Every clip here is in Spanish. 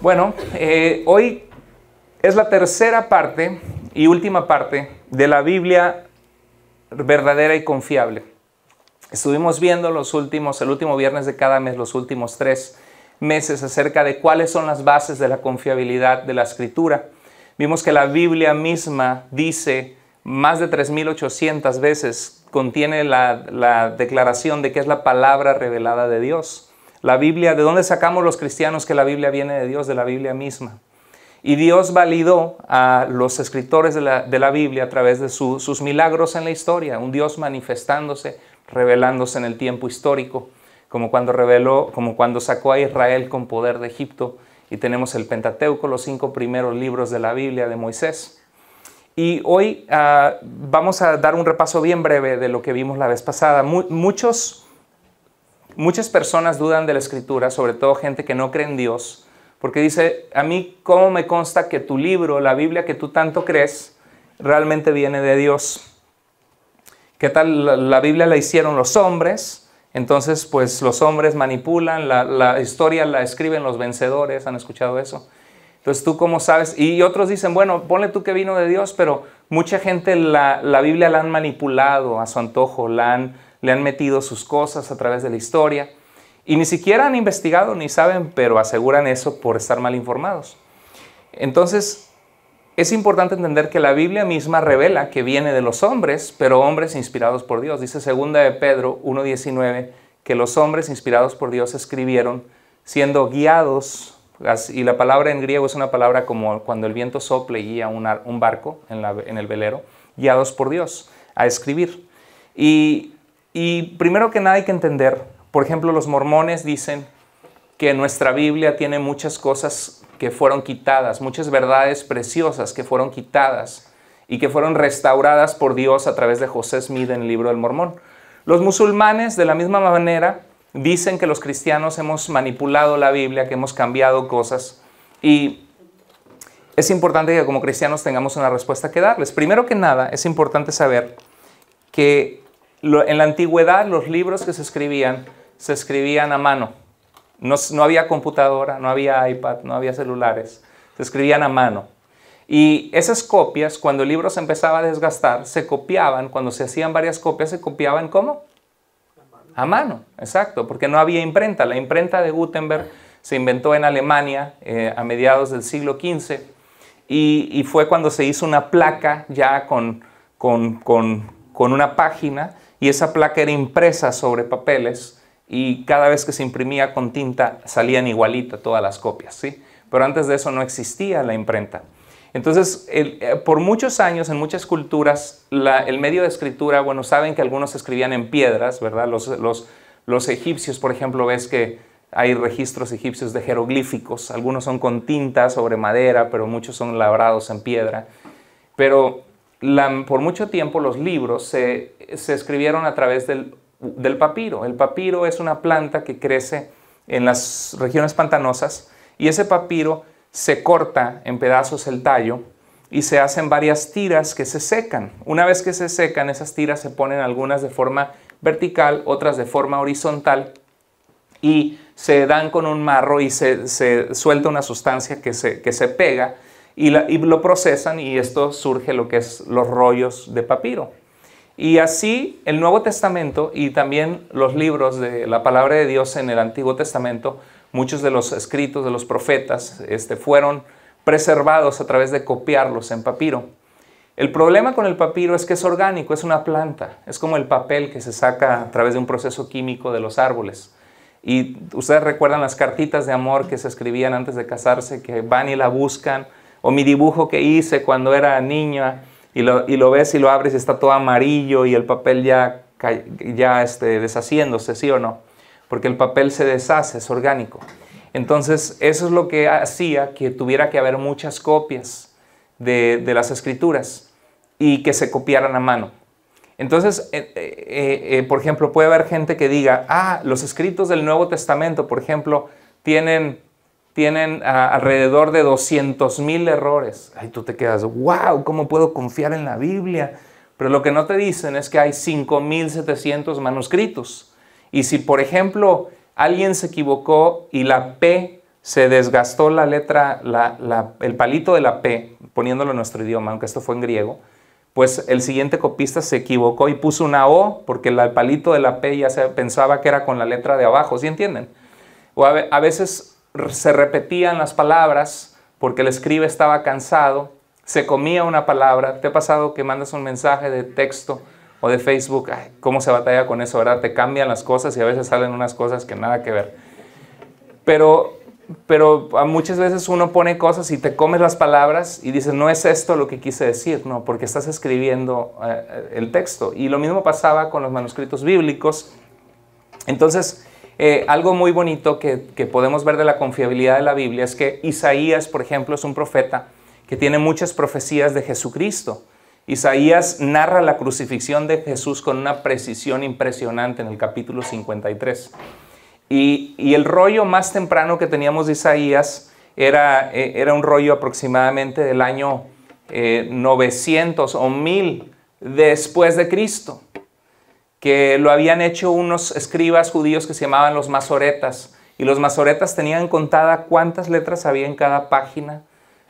Bueno, eh, hoy es la tercera parte y última parte de la Biblia verdadera y confiable. Estuvimos viendo los últimos, el último viernes de cada mes, los últimos tres meses acerca de cuáles son las bases de la confiabilidad de la escritura. Vimos que la Biblia misma dice más de 3.800 veces, contiene la declaración de que es la palabra revelada de Dios. La Biblia, ¿de dónde sacamos los cristianos que la Biblia viene de Dios? De la Biblia misma. Y Dios validó a los escritores de la, Biblia a través de sus milagros en la historia, un Dios manifestándose, revelándose en el tiempo histórico, como cuando reveló, como cuando sacó a Israel con poder de Egipto. Y tenemos el Pentateuco, los cinco primeros libros de la Biblia de Moisés. Y hoy ah, vamos a dar un repaso bien breve de lo que vimos la vez pasada. muchos Muchas personas dudan de la escritura, sobre todo gente que no cree en Dios, porque dice, a mí cómo me consta que tu libro, la Biblia que tú tanto crees, realmente viene de Dios. ¿Qué tal la, Biblia la hicieron los hombres? Entonces, pues los hombres manipulan, la, historia la escriben los vencedores, ¿han escuchado eso? Entonces, ¿tú cómo sabes? Y otros dicen, bueno, ponle tú que vino de Dios, pero mucha gente la Biblia la han manipulado a su antojo, la han le han metido sus cosas a través de la historia y ni siquiera han investigado ni saben, pero aseguran eso por estar mal informados. Entonces, es importante entender que la Biblia misma revela que viene de los hombres, pero hombres inspirados por Dios. Dice segunda de Pedro 1.19 que los hombres inspirados por Dios escribieron siendo guiados, y la palabra en griego es una palabra como cuando el viento sople y guía un barco en, en el velero, guiados por Dios a escribir. Y y primero que nada hay que entender, por ejemplo, los mormones dicen que nuestra Biblia tiene muchas cosas que fueron quitadas, muchas verdades preciosas que fueron quitadas y que fueron restauradas por Dios a través de José Smith en el libro del Mormón. Los musulmanes, de la misma manera, dicen que los cristianos hemos manipulado la Biblia, que hemos cambiado cosas y es importante que como cristianos tengamos una respuesta que darles. Primero que nada, es importante saber que en la antigüedad los libros que se escribían se escribían a mano. No, había computadora, no había iPad, no había celulares. Se escribían a mano. Y esas copias, cuando el libro se empezaba a desgastar, se copiaban, cuando se hacían varias copias, se copiaban ¿cómo? A mano, exacto, porque no había imprenta. La imprenta de Gutenberg se inventó en Alemania eh, a mediados del siglo XV y, fue cuando se hizo una placa ya con una página y esa placa era impresa sobre papeles y cada vez que se imprimía con tinta salían igualita todas las copias, ¿sí? Pero antes de eso no existía la imprenta. Entonces, eh, por muchos años, en muchas culturas, el medio de escritura, bueno, saben que algunos escribían en piedras, ¿verdad? Los, los egipcios, por ejemplo, ves que hay registros egipcios de jeroglíficos, algunos son con tinta sobre madera, pero muchos son labrados en piedra. Pero por mucho tiempo los libros se, escribieron a través del, papiro. El papiro es una planta que crece en las regiones pantanosas y ese papiro se corta en pedazos el tallo y se hacen varias tiras que se secan. Una vez que se secan, esas tiras se ponen algunas de forma vertical, otras de forma horizontal y se dan con un marro y se, suelta una sustancia que se pega y, lo procesan y esto surge lo que es los rollos de papiro. Y así el Nuevo Testamento y también los libros de la palabra de Dios en el Antiguo Testamento, muchos de los escritos de los profetas este, fueron preservados a través de copiarlos en papiro. El problema con el papiro es que es orgánico, es una planta, es como el papel que se saca a través de un proceso químico de los árboles. Y ustedes recuerdan las cartitas de amor que se escribían antes de casarse, que van y la buscan, o mi dibujo que hice cuando era niña y lo, ves y lo abres y está todo amarillo y el papel ya, ya este, deshaciéndose, ¿sí o no? Porque el papel se deshace, es orgánico. Entonces, eso es lo que hacía que tuviera que haber muchas copias de, las escrituras y que se copiaran a mano. Entonces, eh, eh, eh, por ejemplo, puede haber gente que diga, ah, los escritos del Nuevo Testamento, por ejemplo, tienen tienen ah, alrededor de 200.000 errores. Ahí tú te quedas, wow, ¿cómo puedo confiar en la Biblia? Pero lo que no te dicen es que hay 5.700 manuscritos. Y si, por ejemplo, alguien se equivocó y la P se desgastó la letra, la, el palito de la P, poniéndolo en nuestro idioma, aunque esto fue en griego, pues el siguiente copista se equivocó y puso una O porque el palito de la P ya se pensaba que era con la letra de abajo, ¿sí entienden? O a veces se repetían las palabras porque el escribe estaba cansado, se comía una palabra. ¿Te ha pasado que mandas un mensaje de texto o de Facebook? ¿Cómo se batalla con eso, ahora Te cambian las cosas y a veces salen unas cosas que nada que ver. Pero, pero muchas veces uno pone cosas y te comes las palabras y dices, no es esto lo que quise decir, no, porque estás escribiendo eh, el texto. Y lo mismo pasaba con los manuscritos bíblicos. Entonces, eh, algo muy bonito que, podemos ver de la confiabilidad de la Biblia es que Isaías, por ejemplo, es un profeta que tiene muchas profecías de Jesucristo. Isaías narra la crucifixión de Jesús con una precisión impresionante en el capítulo 53. Y, el rollo más temprano que teníamos de Isaías era, eh, un rollo aproximadamente del año 900 eh, o 1000 después de Cristo que lo habían hecho unos escribas judíos que se llamaban los masoretas. Y los masoretas tenían contada cuántas letras había en cada página.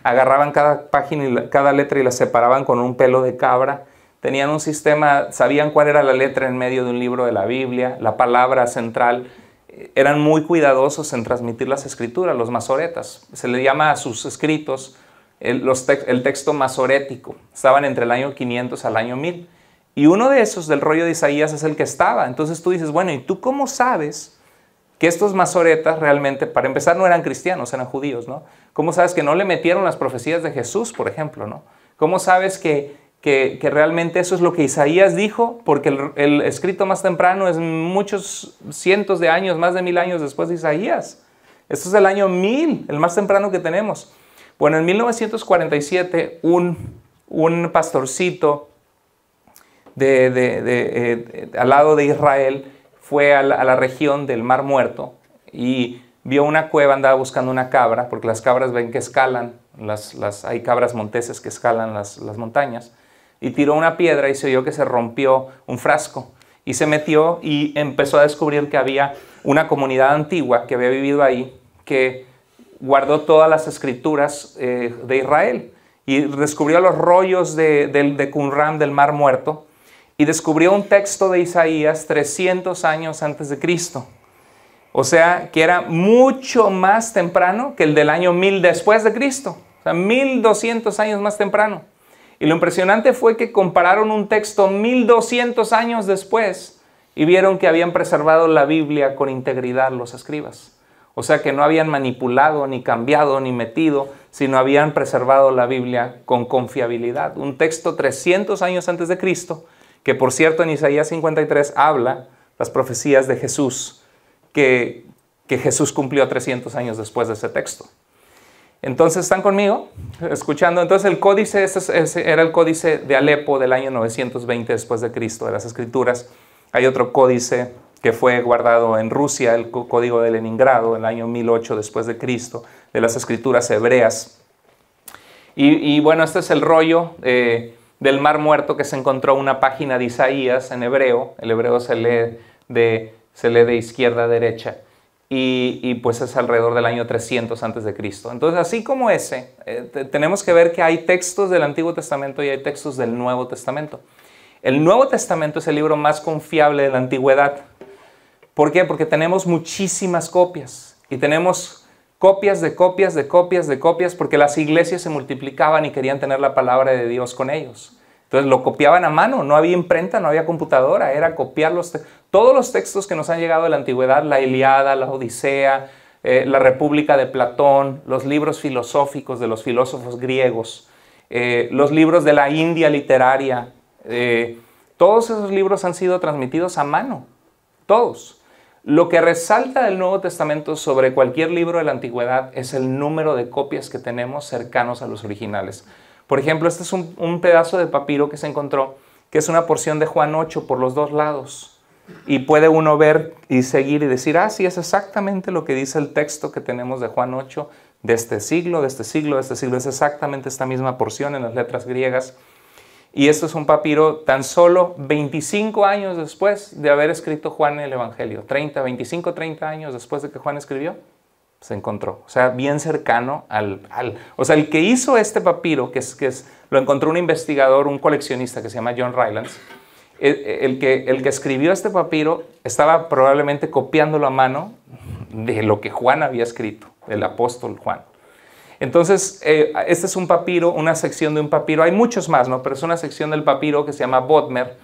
Agarraban cada página y cada letra y la separaban con un pelo de cabra. Tenían un sistema, sabían cuál era la letra en medio de un libro de la Biblia, la palabra central. Eran muy cuidadosos en transmitir las escrituras, los masoretas. Se le llama a sus escritos el, texto masorético. Estaban entre el año 500 al año 1000. Y uno de esos del rollo de Isaías es el que estaba. Entonces tú dices, bueno, ¿y tú cómo sabes que estos masoretas realmente, para empezar, no eran cristianos, eran judíos, ¿no? ¿Cómo sabes que no le metieron las profecías de Jesús, por ejemplo, ¿no? ¿Cómo sabes que, que, realmente eso es lo que Isaías dijo? Porque el, escrito más temprano es muchos cientos de años, más de mil años después de Isaías. Esto es el año mil, el más temprano que tenemos. Bueno, en 1947, un, un pastorcito de, eh, al lado de Israel, fue a la, región del Mar Muerto y vio una cueva, andaba buscando una cabra, porque las cabras ven que escalan, las, hay cabras monteses que escalan las, montañas, y tiró una piedra y se vio que se rompió un frasco y se metió y empezó a descubrir que había una comunidad antigua que había vivido ahí, que guardó todas las escrituras eh, de Israel y descubrió los rollos de, del de Qumran del Mar Muerto y descubrió un texto de Isaías 300 años antes de Cristo. O sea, que era mucho más temprano que el del año 1000 después de Cristo. O sea, 1200 años más temprano. Y lo impresionante fue que compararon un texto 1200 años después y vieron que habían preservado la Biblia con integridad los escribas. O sea que no habían manipulado, ni cambiado, ni metido, sino habían preservado la Biblia con confiabilidad. Un texto 300 años antes de Cristo que por cierto en Isaías 53 habla las profecías de Jesús, que, Jesús cumplió 300 años después de ese texto. Entonces, ¿están conmigo? Escuchando. Entonces, el códice, era el códice de Alepo del año 920 después de Cristo, de las Escrituras. Hay otro códice que fue guardado en Rusia, el Código de Leningrado, el año 1008 después de Cristo, de las Escrituras hebreas. Y, bueno, este es el rollo. Eh, del mar muerto que se encontró una página de Isaías en hebreo, el hebreo se lee de, izquierda a derecha, y, pues es alrededor del año 300 antes de Cristo. Entonces, así como ese, eh, tenemos que ver que hay textos del Antiguo Testamento y hay textos del Nuevo Testamento. El Nuevo Testamento es el libro más confiable de la antigüedad. ¿Por qué? Porque tenemos muchísimas copias y tenemos copias de copias de copias de copias, porque las iglesias se multiplicaban y querían tener la palabra de Dios con ellos. Entonces lo copiaban a mano, no había imprenta, no había computadora, era copiar los todos los textos que nos han llegado de la antigüedad, la Iliada, la Odisea, eh, la República de Platón, los libros filosóficos de los filósofos griegos, eh, los libros de la India literaria, eh, todos esos libros han sido transmitidos a mano, todos. Lo que resalta del Nuevo Testamento sobre cualquier libro de la antigüedad es el número de copias que tenemos cercanos a los originales. Por ejemplo, este es un, pedazo de papiro que se encontró, que es una porción de Juan 8 por los dos lados. Y puede uno ver y seguir y decir, ah, sí, es exactamente lo que dice el texto que tenemos de Juan 8, de este siglo, de este siglo, de este siglo. Es exactamente esta misma porción en las letras griegas. Y esto es un papiro tan solo 25 años después de haber escrito Juan el Evangelio. 30, 25, 30 años después de que Juan escribió, se encontró. O sea, bien cercano al... al o sea, el que hizo este papiro, que es, que lo encontró un investigador, un coleccionista que se llama John Rylands, e, e, el, que, el que escribió este papiro estaba probablemente copiándolo a mano de lo que Juan había escrito, el apóstol Juan. Entonces, eh, este es un papiro, una sección de un papiro. Hay muchos más, ¿no? Pero es una sección del papiro que se llama Bodmer,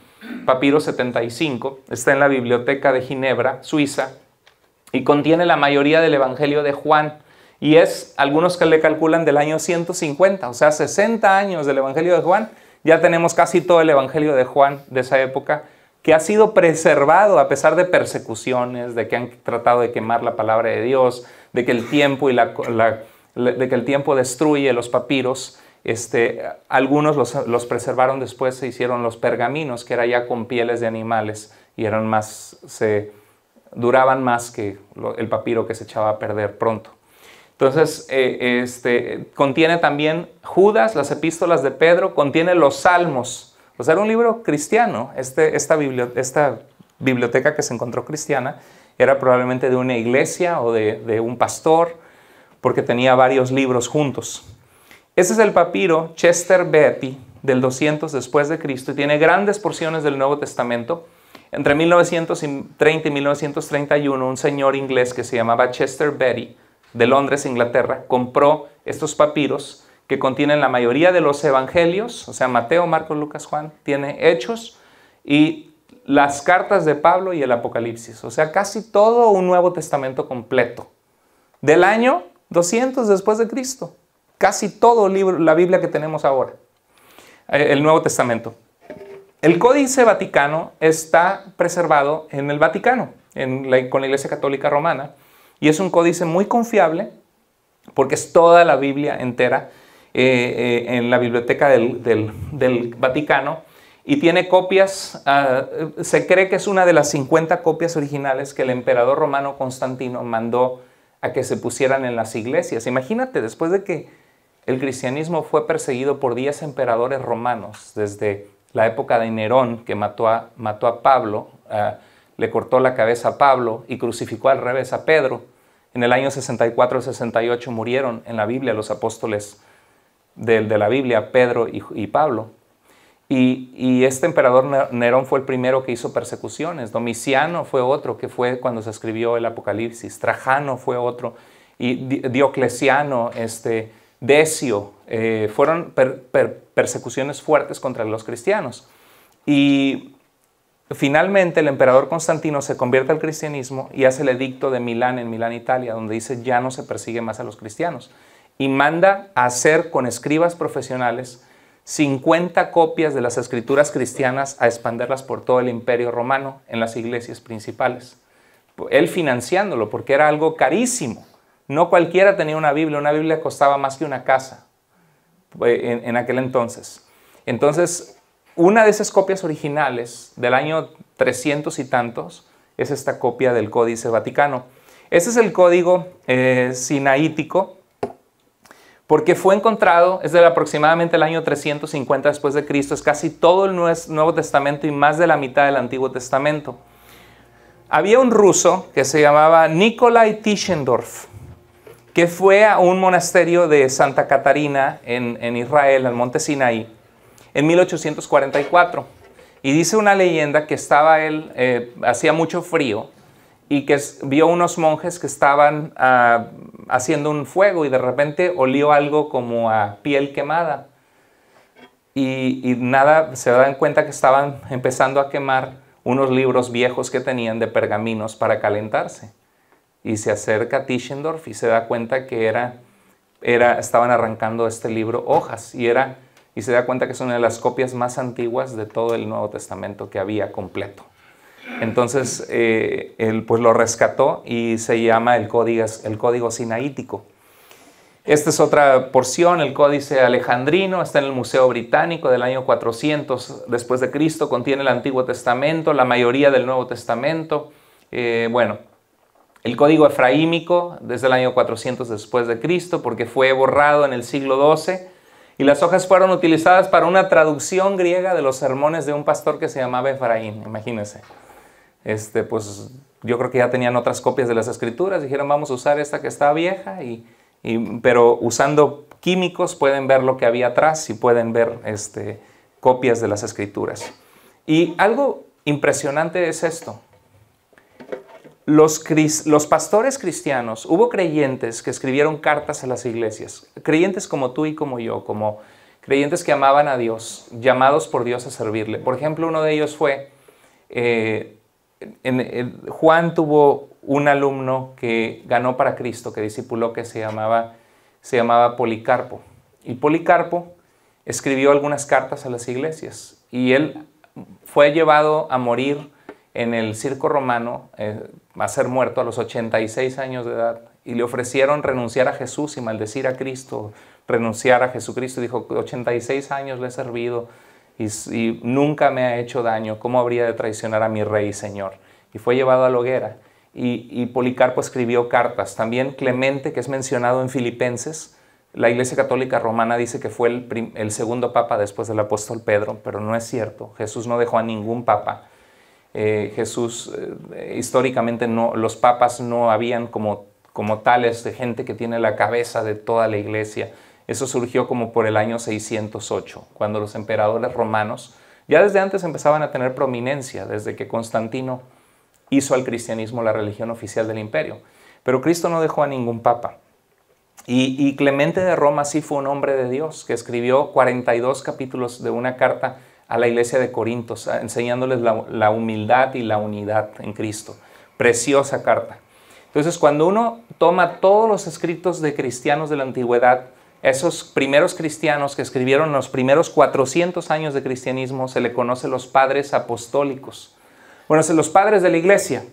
papiro 75. Está en la biblioteca de Ginebra, Suiza, y contiene la mayoría del Evangelio de Juan. Y es, algunos que le calculan del año 150, o sea, 60 años del Evangelio de Juan. Ya tenemos casi todo el Evangelio de Juan de esa época que ha sido preservado a pesar de persecuciones, de que han tratado de quemar la palabra de Dios, de que el tiempo y la de que el tiempo destruye los papiros, este, algunos los, los, preservaron después, se hicieron los pergaminos, que era ya con pieles de animales y eran más, se duraban más que el papiro que se echaba a perder pronto. Entonces, eh, este, contiene también Judas, las epístolas de Pedro, contiene los salmos. O sea, era un libro cristiano. Este, esta, biblioteca, que se encontró cristiana era probablemente de una iglesia o de, de un pastor porque tenía varios libros juntos. Ese es el papiro Chester Beatty del 200 después de Cristo y tiene grandes porciones del Nuevo Testamento. Entre 1930 y 1931, un señor inglés que se llamaba Chester Beatty de Londres, Inglaterra, compró estos papiros que contienen la mayoría de los evangelios, o sea, Mateo, Marcos, Lucas, Juan, tiene Hechos y las cartas de Pablo y el Apocalipsis, o sea, casi todo un Nuevo Testamento completo. Del año 200 después de Cristo. Casi todo el libro, la Biblia que tenemos ahora, eh, el Nuevo Testamento. El Códice Vaticano está preservado en el Vaticano, con la Iglesia Católica Romana, y es un códice muy confiable porque es toda la Biblia entera eh, eh, en la biblioteca del, Vaticano y tiene copias, ah, se cree que es una de las 50 copias originales que el emperador romano Constantino mandó que se pusieran en las iglesias. Imagínate, después de que el cristianismo fue perseguido por 10 emperadores romanos, desde la época de Nerón, que mató a, mató a Pablo, le cortó la cabeza a Pablo y crucificó al revés a Pedro. En el año 64 68 murieron en la Biblia los apóstoles de, la Biblia, Pedro y Pablo. Y, este emperador Nerón fue el primero que hizo persecuciones, Domiciano fue otro que fue cuando se escribió el Apocalipsis, Trajano fue otro, y Diocleciano, este, Decio, eh, fueron persecuciones fuertes contra los cristianos. Y finalmente el emperador Constantino se convierte al cristianismo y hace el edicto de Milán en Milán, Italia, donde dice ya no se persigue más a los cristianos, y manda a hacer con escribas profesionales, 50 copias de las escrituras cristianas a expanderlas por todo el imperio romano en las iglesias principales. Él financiándolo porque era algo carísimo. No cualquiera tenía una Biblia, una Biblia costaba más que una casa eh, en, aquel entonces. Entonces, una de esas copias originales del año 300 y tantos es esta copia del Códice Vaticano. Ese es el código eh, sinaítico porque fue encontrado, es de aproximadamente el año 350 después de Cristo, es casi todo el Nuevo Testamento y más de la mitad del Antiguo Testamento. Había un ruso que se llamaba Nikolai Tischendorf, que fue a un monasterio de Santa Catarina en, Israel, al monte Sinaí, en 1844. Y dice una leyenda que estaba él, eh, hacía mucho frío, y que vio unos monjes que estaban ah, haciendo un fuego y de repente olió algo como a piel quemada. Y, nada, se dan cuenta que estaban empezando a quemar unos libros viejos que tenían de pergaminos para calentarse. Y se acerca Tischendorf y se da cuenta que era, era, estaban arrancando este libro hojas y, era, y se da cuenta que es una de las copias más antiguas de todo el Nuevo Testamento que había completo. Entonces, eh, él pues lo rescató y se llama el código, sinaítico. Esta es otra porción, el Códice Alejandrino, está en el Museo Británico del año 400 después de Cristo, contiene el Antiguo Testamento, la mayoría del Nuevo Testamento. Eh, bueno, el Código Efraímico desde el año 400 después de Cristo, porque fue borrado en el siglo XII, y las hojas fueron utilizadas para una traducción griega de los sermones de un pastor que se llamaba Efraín, imagínense este, pues yo creo que ya tenían otras copias de las escrituras, dijeron vamos a usar esta que está vieja, y, pero usando químicos pueden ver lo que había atrás y pueden ver este, copias de las escrituras. Y algo impresionante es esto. Los, los, pastores cristianos, hubo creyentes que escribieron cartas a las iglesias, creyentes como tú y como yo, como creyentes que amaban a Dios, llamados por Dios a servirle. Por ejemplo, uno de ellos fue eh, Juan tuvo un alumno que ganó para Cristo, que discipuló, que se llamaba, se llamaba Policarpo. Y Policarpo escribió algunas cartas a las iglesias y él fue llevado a morir en el circo romano, eh, a ser muerto a los 86 años de edad, y le ofrecieron renunciar a Jesús y maldecir a Cristo, renunciar a Jesucristo. Dijo, 86 años le he servido, y, nunca me ha hecho daño, ¿cómo habría de traicionar a mi rey y señor? Y fue llevado a la hoguera. Y, Policarpo escribió cartas. También Clemente, que es mencionado en Filipenses, la Iglesia Católica Romana dice que fue el, segundo papa después del apóstol Pedro, pero no es cierto. Jesús no dejó a ningún papa. Eh, Jesús, eh, históricamente, no, los papas no habían como, como tales de gente que tiene la cabeza de toda la iglesia. Eso surgió como por el año 608, cuando los emperadores romanos ya desde antes empezaban a tener prominencia, desde que Constantino hizo al cristianismo la religión oficial del imperio. Pero Cristo no dejó a ningún papa. Y, Clemente de Roma sí fue un hombre de Dios, que escribió 42 capítulos de una carta a la iglesia de Corinto, enseñándoles la, la humildad y la unidad en Cristo. Preciosa carta. Entonces, cuando uno toma todos los escritos de cristianos de la antigüedad esos primeros cristianos que escribieron los primeros 400 años de cristianismo se le conoce los padres apostólicos. Bueno, son los padres de la iglesia,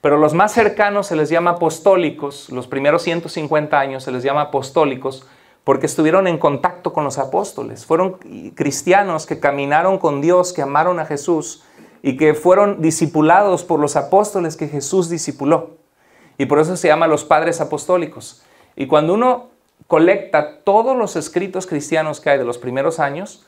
pero los más cercanos se les llama apostólicos, los primeros 150 años se les llama apostólicos porque estuvieron en contacto con los apóstoles. Fueron cristianos que caminaron con Dios, que amaron a Jesús y que fueron discipulados por los apóstoles que Jesús discipuló. Y por eso se llama los padres apostólicos. Y cuando uno colecta todos los escritos cristianos que hay de los primeros años,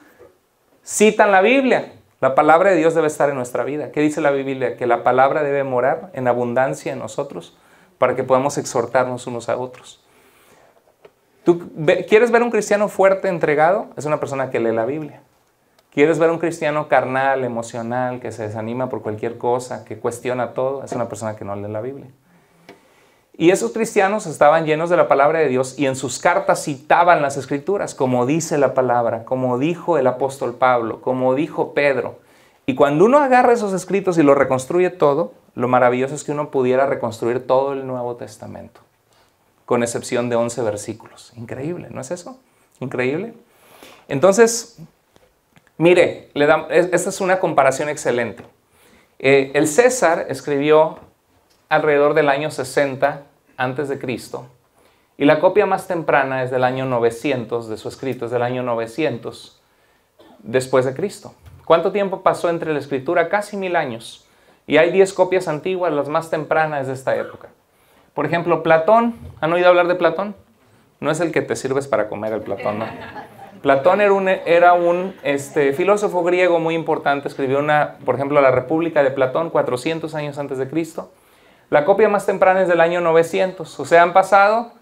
citan la Biblia. La palabra de Dios debe estar en nuestra vida. ¿Qué dice la Biblia? Que la palabra debe morar en abundancia en nosotros para que podamos exhortarnos unos a otros. ¿Tú quieres ver un cristiano fuerte, entregado? Es una persona que lee la Biblia. ¿Quieres ver un cristiano carnal, emocional, que se desanima por cualquier cosa, que cuestiona todo? Es una persona que no lee la Biblia. Y esos cristianos estaban llenos de la palabra de Dios y en sus cartas citaban las escrituras, como dice la palabra, como dijo el apóstol Pablo, como dijo Pedro. Y cuando uno agarra esos escritos y lo reconstruye todo, lo maravilloso es que uno pudiera reconstruir todo el Nuevo Testamento, con excepción de 11 versículos. Increíble, ¿no es eso? Increíble. Entonces, mire, esta es una comparación excelente. Eh, el César escribió alrededor del año 60 antes de Cristo y la copia más temprana es del año 900 de su escrito, es del año 900 después de Cristo. ¿Cuánto tiempo pasó entre la escritura? Casi mil años. Y hay diez copias antiguas, las más tempranas de esta época. Por ejemplo, Platón, ¿han oído hablar de Platón? No es el que te sirves para comer el Platón, ¿no? Platón era un, era un este, filósofo griego muy importante, escribió una, por ejemplo, la República de Platón 400 años antes de Cristo la copia más temprana es del año 900, o sea, han pasado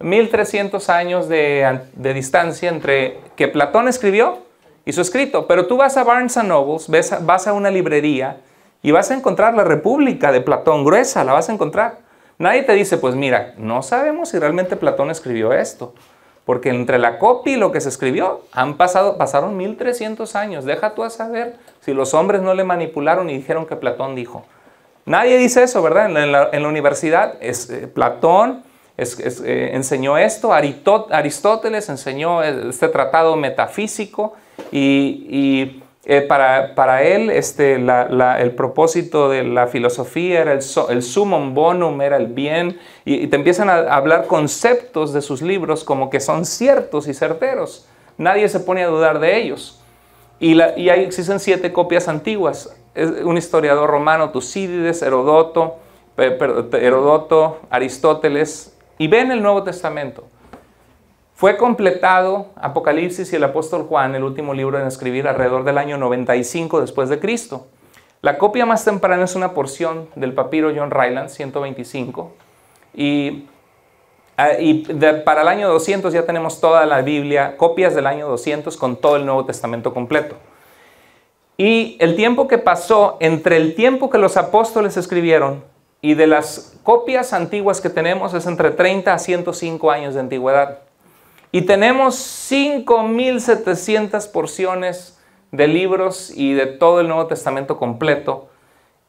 1300 años de, distancia entre que Platón escribió y su escrito. Pero tú vas a Barnes Nobles, vas a una librería y vas a encontrar la República de Platón, gruesa, la vas a encontrar. Nadie te dice, pues mira, no sabemos si realmente Platón escribió esto, porque entre la copia y lo que se escribió han pasado, pasaron 1300 años. Deja tú a saber si los hombres no le manipularon y dijeron que Platón dijo. Nadie dice eso, ¿verdad? En la, universidad es eh, Platón eh, enseñó esto, Aristóteles enseñó este tratado metafísico y, eh, para, él este, el propósito de la filosofía era el, sumum bonum, era el bien, y, te empiezan a hablar conceptos de sus libros como que son ciertos y certeros. Nadie se pone a dudar de ellos. Y, y ahí existen siete copias antiguas un historiador romano, Tucídides, Herodoto, Aristóteles, y ven el Nuevo Testamento. Fue completado Apocalipsis y el apóstol Juan, el último libro en escribir, alrededor del año 95 después de Cristo. La copia más temprana es una porción del papiro John Ryland, 125, y, para el año 200 ya tenemos toda la Biblia, copias del año 200 con todo el Nuevo Testamento completo. Y el tiempo que pasó entre el tiempo que los apóstoles escribieron y de las copias antiguas que tenemos es entre 30 a 105 años de antigüedad. Y tenemos 5.700 porciones de libros y de todo el Nuevo Testamento completo.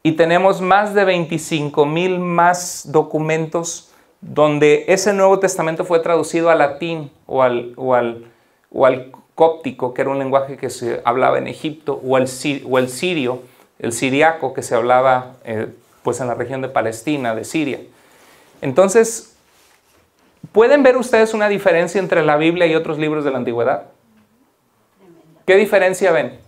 Y tenemos más de 25.000 más documentos donde ese Nuevo Testamento fue traducido al latín o al, o al, o al cóptico, que era un lenguaje que se hablaba en Egipto, o el, sirio, el siriaco, que se hablaba eh, pues en la región de Palestina, de Siria. Entonces, ¿pueden ver ustedes una diferencia entre la Biblia y otros libros de la antigüedad? ¿Qué diferencia ven?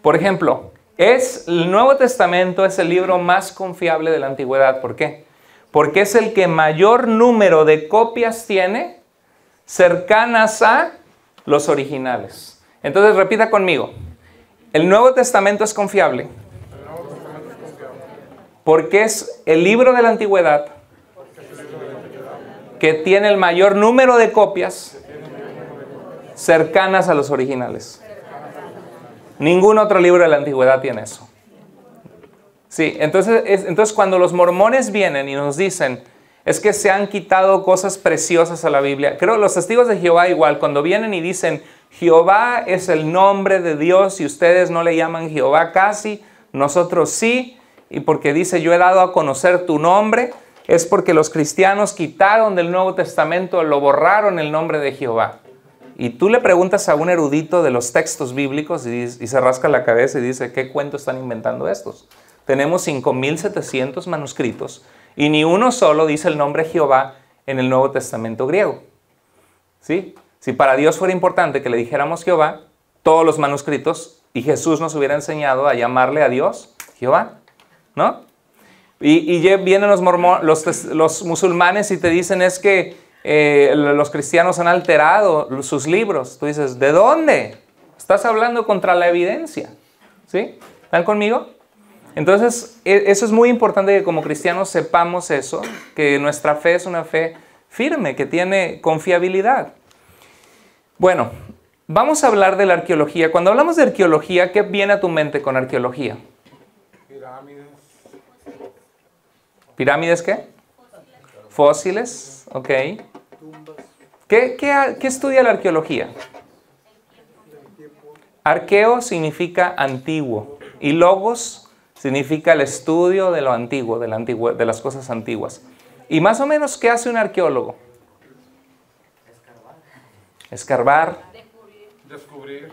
Por ejemplo, es, el Nuevo Testamento es el libro más confiable de la antigüedad. ¿Por qué? porque es el que mayor número de copias tiene cercanas a los originales. Entonces repita conmigo, el Nuevo Testamento es confiable porque es el libro de la antigüedad que tiene el mayor número de copias cercanas a los originales. Ningún otro libro de la antigüedad tiene eso. Sí, entonces, entonces cuando los mormones vienen y nos dicen, es que se han quitado cosas preciosas a la Biblia. Creo los testigos de Jehová igual, cuando vienen y dicen, Jehová es el nombre de Dios y ustedes no le llaman Jehová casi, nosotros sí, y porque dice, yo he dado a conocer tu nombre, es porque los cristianos quitaron del Nuevo Testamento, lo borraron el nombre de Jehová. Y tú le preguntas a un erudito de los textos bíblicos y se rasca la cabeza y dice, ¿qué cuento están inventando estos? Tenemos 5.700 manuscritos y ni uno solo dice el nombre Jehová en el Nuevo Testamento griego. ¿Sí? Si para Dios fuera importante que le dijéramos Jehová, todos los manuscritos y Jesús nos hubiera enseñado a llamarle a Dios Jehová, ¿no? Y, vienen los, musulmanes y te dicen es que eh, los cristianos han alterado sus libros. Tú dices, ¿de dónde? Estás hablando contra la evidencia, ¿sí? ¿Están conmigo? Entonces, e, eso es muy importante que como cristianos sepamos eso, que nuestra fe es una fe firme, que tiene confiabilidad. Bueno, vamos a hablar de la arqueología. Cuando hablamos de arqueología, ¿qué viene a tu mente con arqueología? Pirámides. ¿Pirámides qué? Fósiles, ok. ¿Qué, qué estudia la arqueología? Arqueo significa antiguo y logos significa el estudio de lo antiguo, de, las cosas antiguas. ¿Y más o menos qué hace un arqueólogo? Escarbar. Descubrir.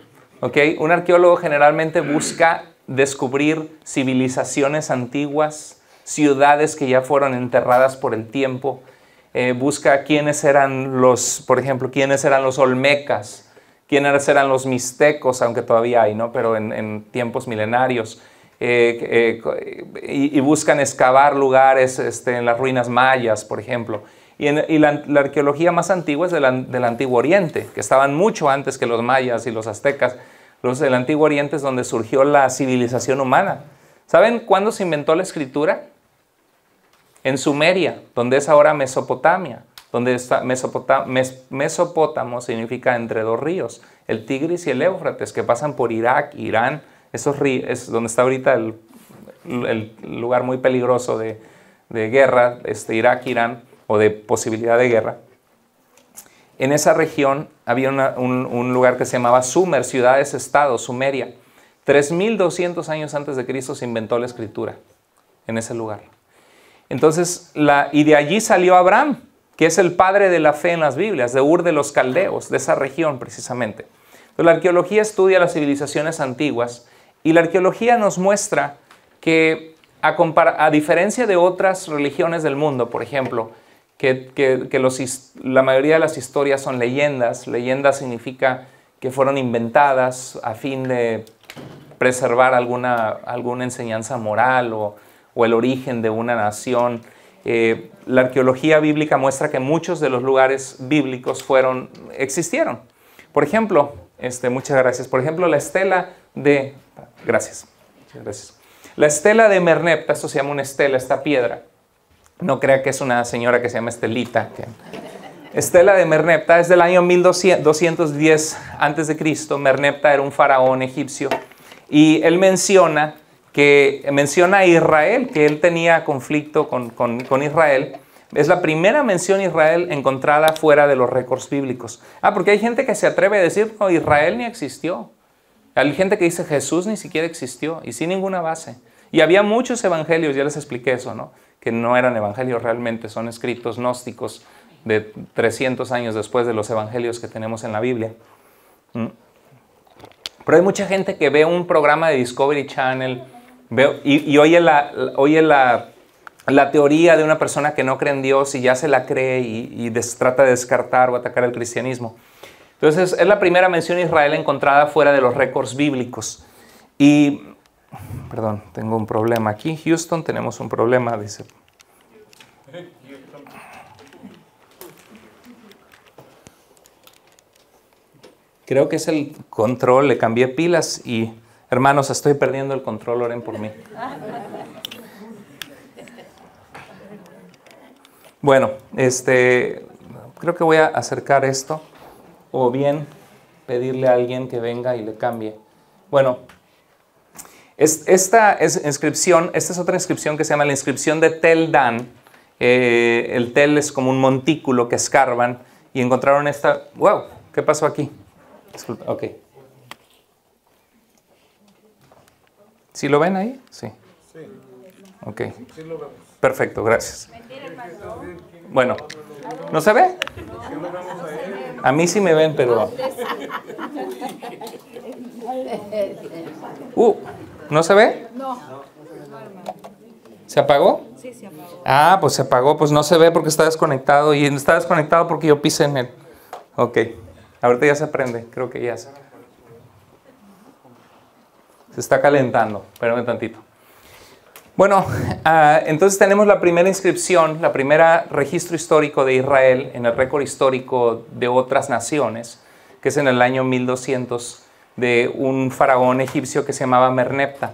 un arqueólogo generalmente busca descubrir civilizaciones antiguas, ciudades que ya fueron enterradas por el tiempo. Eh, busca quiénes eran los, por ejemplo, quiénes eran los olmecas, quiénes eran los mixtecos, aunque todavía hay, ¿no? Pero en tiempos milenarios eh, eh, y, buscan excavar lugares este, en las ruinas mayas, por ejemplo. Y, la, arqueología más antigua es de del Antiguo Oriente, que estaban mucho antes que los mayas y los aztecas. Los del Antiguo Oriente es donde surgió la civilización humana. ¿Saben cuándo se inventó la escritura? En Sumeria, donde es ahora Mesopotamia, donde está Mesopotamia Mesopótamo significa entre dos ríos, el Tigris y el Éufrates, que pasan por Irak, Irán, esos es donde está ahorita el, lugar muy peligroso de, guerra, este, Irak, Irán, o de posibilidad de guerra. En esa región había un, lugar que se llamaba Sumer, ciudades-estado, Sumeria. 3.200 años antes de Cristo se inventó la escritura en ese lugar. Entonces, la, y de allí salió Abraham, que es el padre de la fe en las Biblias, de Ur de los Caldeos, de esa región precisamente. Entonces, la arqueología estudia las civilizaciones antiguas y la arqueología nos muestra que a, a diferencia de otras religiones del mundo, por ejemplo, que, los, la mayoría de las historias son leyendas, leyenda significa que fueron inventadas a fin de preservar alguna, alguna enseñanza moral o, el origen de una nación. Eh, la arqueología bíblica muestra que muchos de los lugares bíblicos fueron, existieron. Por ejemplo, este, muchas gracias, por ejemplo, la estela de Gracias. La estela de Merneptah, esto se llama una estela, esta piedra. No crea que es una señora que se llama Estelita. Estela de Merneptah es del año 1210 a.C. Merneptah era un faraón egipcio. Y él menciona, que, menciona a Israel, que él tenía conflicto con, con Israel. Es la primera mención a Israel encontrada fuera de los récords bíblicos. Ah, porque hay gente que se atreve a decir, no, Israel ni existió. Hay gente que dice Jesús ni siquiera existió y sin ninguna base. Y había muchos evangelios, ya les expliqué eso, ¿no? Que no eran evangelios realmente, son escritos gnósticos de 300 años después de los evangelios que tenemos en la Biblia. Mm. Pero hay mucha gente que ve un programa de Discovery Channel y, oye, la, la, teoría de una persona que no cree en Dios y ya se la cree y, trata de descartar o atacar el cristianismo. Entonces es la primera mención de Israel encontrada fuera de los récords bíblicos. Y, perdón, tengo un problema aquí. Houston, tenemos un problema, dice. Creo que es el control, le cambié pilas y, hermanos, estoy perdiendo el control, oren por mí. Bueno, este, creo que voy a acercar esto o bien pedirle a alguien que venga y le cambie. Bueno, es, esta es inscripción, esta es otra inscripción que se llama la inscripción de Tel Dan. el Tel es como un montículo que escarban y encontraron esta. ¡Wow! ¿Qué pasó aquí? ok. ¿Sí lo ven ahí? Sí. Ok. Perfecto, gracias. Bueno, ¿no se ve? A mí sí me ven, pero... Uh, ¿no se ve? No. ¿Se apagó? Sí, se apagó. Ah, pues se apagó, pues no se ve porque está desconectado y está desconectado porque yo pisé en él. Ok, ahorita ya se prende, creo que ya se... Se está calentando, espérame tantito. Bueno, ah, entonces tenemos la primera inscripción, la primera registro histórico de Israel en el récord histórico de otras naciones, que es en el año 1200 de un faraón egipcio que se llamaba Merneptah.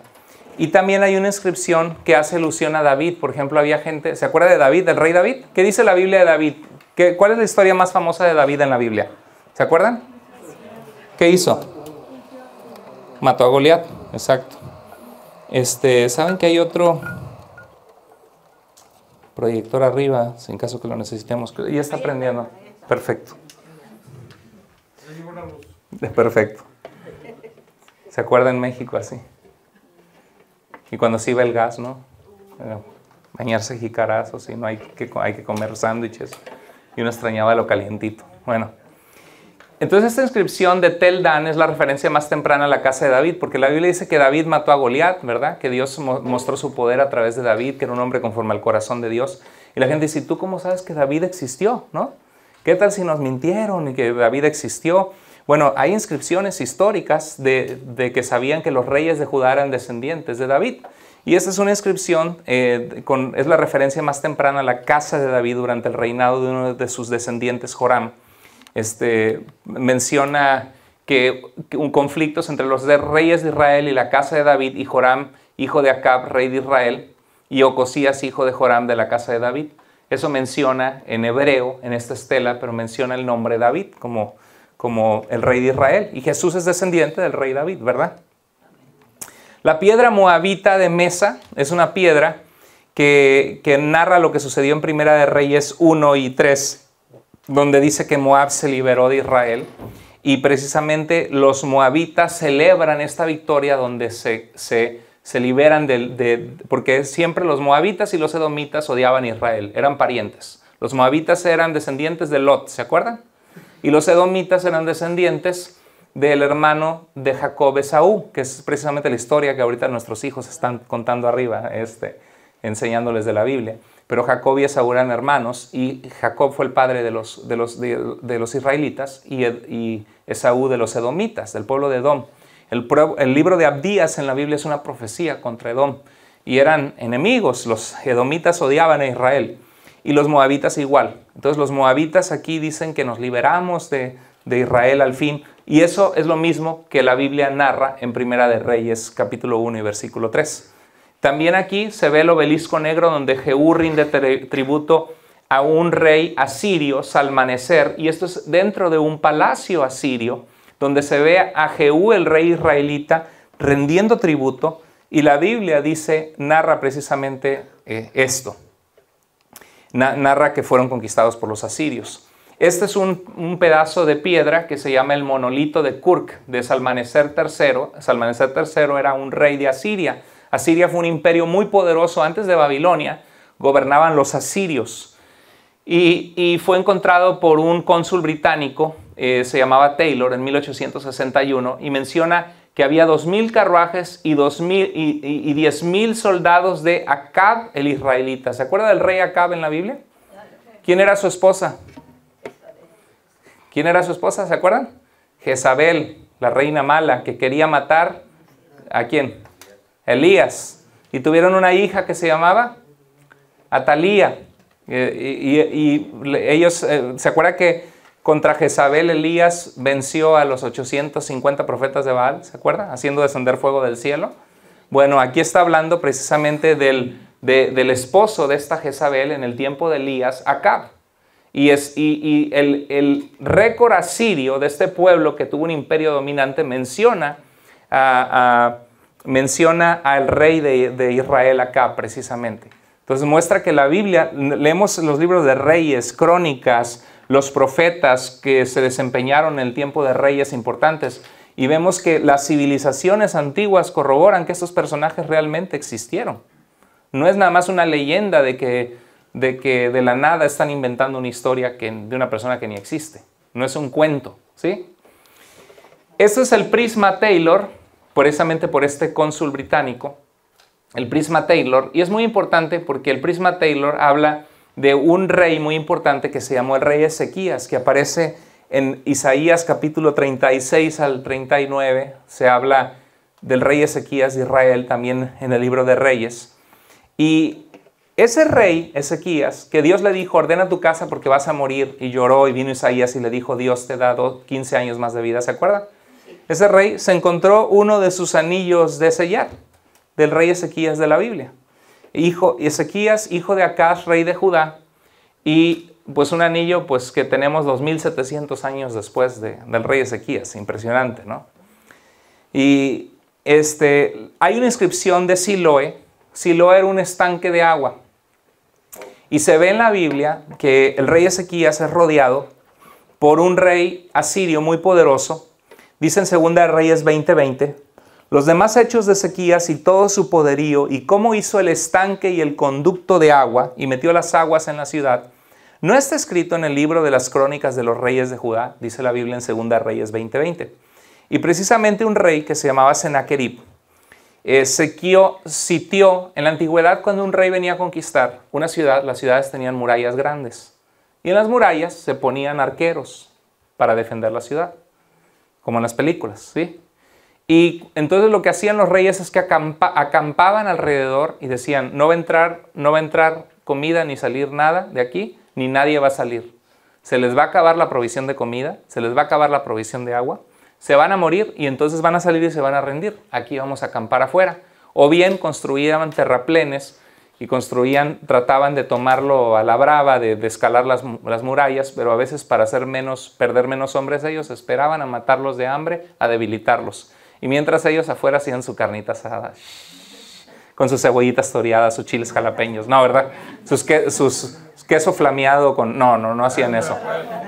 Y también hay una inscripción que hace alusión a David. Por ejemplo, había gente, ¿se acuerda de David, del rey David? ¿Qué dice la Biblia de David? ¿Cuál es la historia más famosa de David en la Biblia? ¿Se acuerdan? ¿Qué hizo? Mató a Goliat, exacto. Este, saben que hay otro proyector arriba, en caso que lo necesitemos. Y está prendiendo. Perfecto. Perfecto. ¿Se acuerda en México así? Y cuando se iba el gas, ¿no? Bañarse jicarazos y no hay que, hay que comer sándwiches. Y uno extrañaba lo calientito. Bueno. Entonces esta inscripción de Tel Dan es la referencia más temprana a la casa de David, porque la Biblia dice que David mató a Goliat, ¿verdad? Que Dios mostró su poder a través de David, que era un hombre conforme al corazón de Dios. Y la gente dice, ¿tú cómo sabes que David existió, no? ¿Qué tal si nos mintieron y que David existió? Bueno, hay inscripciones históricas de, que sabían que los reyes de Judá eran descendientes de David. Y esta es una inscripción, eh, es la referencia más temprana a la casa de David durante el reinado de uno de sus descendientes, Joram este, menciona que, un conflictos entre los reyes de Israel y la casa de David y Joram, hijo de Acab, rey de Israel, y Ocosías, hijo de Joram, de la casa de David. Eso menciona en hebreo, en esta estela, pero menciona el nombre David como, como el rey de Israel. Y Jesús es descendiente del rey David, ¿verdad? La piedra moabita de Mesa es una piedra que, que narra lo que sucedió en Primera de Reyes 1 y 3 donde dice que Moab se liberó de Israel y precisamente los moabitas celebran esta victoria donde se, liberan de, porque siempre los moabitas y los edomitas odiaban a Israel, eran parientes. Los moabitas eran descendientes de Lot, ¿se acuerdan? Y los edomitas eran descendientes del hermano de Jacob Esaú, que es precisamente la historia que ahorita nuestros hijos están contando arriba, este, enseñándoles de la Biblia. Pero Jacob y Esaú eran hermanos y Jacob fue el padre de los, israelitas y, Esaú de los edomitas, del pueblo de Edom. El, libro de Abdías en la Biblia es una profecía contra Edom y eran enemigos. Los edomitas odiaban a Israel y los moabitas igual. Entonces los moabitas aquí dicen que nos liberamos de, de Israel al fin y eso es lo mismo que la Biblia narra en Primera de Reyes capítulo 1 y versículo 3. También aquí se ve el obelisco negro donde Jehú rinde tributo a un rey asirio, Salmaneser, y esto es dentro de un palacio asirio, donde se ve a Jehú, el rey israelita, rendiendo tributo, y la Biblia dice, narra precisamente eh, esto, narra que fueron conquistados por los asirios. Este es un, un, pedazo de piedra que se llama el monolito de Kurk, de Salmaneser III. Salmaneser III era un rey de Asiria, Asiria fue un imperio muy poderoso antes de Babilonia, gobernaban los asirios. Y, fue encontrado por un cónsul británico, eh, se llamaba Taylor, en 1861, y menciona que había 2.000 carruajes y, mil y, 10.000 soldados de Acab el israelita. ¿Se acuerda del rey Acab en la Biblia? ¿Quién era su esposa? ¿Quién era su esposa? ¿Se acuerdan? Jezabel, la reina mala, que quería matar a quién? Elías, y tuvieron una hija que se llamaba Atalía. Eh, y, ellos, eh, ¿se acuerda que contra Jezabel Elías venció a los 850 profetas de Baal? ¿Se acuerda? Haciendo descender fuego del cielo. Bueno, aquí está hablando precisamente del, esposo de esta Jezabel en el tiempo de Elías, Acab. Y, es, y, el, el, récord asirio de este pueblo que tuvo un imperio dominante menciona a, menciona al rey de, Israel acá precisamente. Entonces muestra que la Biblia, leemos los libros de reyes, crónicas, los profetas que se desempeñaron en el tiempo de reyes importantes, y vemos que las civilizaciones antiguas corroboran que estos personajes realmente existieron. No es nada más una leyenda de que de, que de la nada están inventando una historia de una persona que ni existe. No es un cuento, ¿sí? Este es el prisma Taylor precisamente por este cónsul británico, el Prisma Taylor, y es muy importante porque el Prisma Taylor habla de un rey muy importante que se llamó el rey Ezequías, que aparece en Isaías capítulo 36 al 39, se habla del rey Ezequías de Israel también en el libro de Reyes. Y ese rey Ezequías, que Dios le dijo, ordena tu casa porque vas a morir, y lloró y vino Isaías y le dijo, Dios te dado 15 años más de vida, ¿se acuerda? ese rey se encontró uno de sus anillos de sellar, del rey Ezequías de la Biblia. Hijo, Ezequías, hijo de Acaz, rey de Judá, y pues un anillo pues que tenemos 2700 años después del rey Ezequías, impresionante, ¿no? Y este, hay una inscripción de Siloe, Siloe era un estanque de agua, y se ve en la Biblia que el rey Ezequías es rodeado por un rey asirio muy poderoso, Dice en 2 Reyes 20:20, los demás hechos de Ezequías y todo su poderío y cómo hizo el estanque y el conducto de agua y metió las aguas en la ciudad, no está escrito en el libro de las crónicas de los reyes de Judá, dice la Biblia en Segunda Reyes 20:20. Y precisamente un rey que se llamaba Senaquerib, Ezequiel eh, sitió en la antigüedad cuando un rey venía a conquistar una ciudad, las ciudades tenían murallas grandes. Y en las murallas se ponían arqueros para defender la ciudad como en las películas, ¿sí? Y entonces lo que hacían los reyes es que acampaban alrededor y decían, no va, a entrar, no va a entrar comida ni salir nada de aquí, ni nadie va a salir. Se les va a acabar la provisión de comida, se les va a acabar la provisión de agua, se van a morir y entonces van a salir y se van a rendir. Aquí vamos a acampar afuera. O bien construían terraplenes y construían, trataban de tomarlo a la brava, de, escalar las, murallas, pero a veces para hacer menos, perder menos hombres ellos esperaban a matarlos de hambre, a debilitarlos. Y mientras ellos afuera hacían su carnita asada, con sus cebollitas toreadas, sus chiles jalapeños, no, ¿verdad? Sus, sus queso flameado con... No, no, no hacían eso.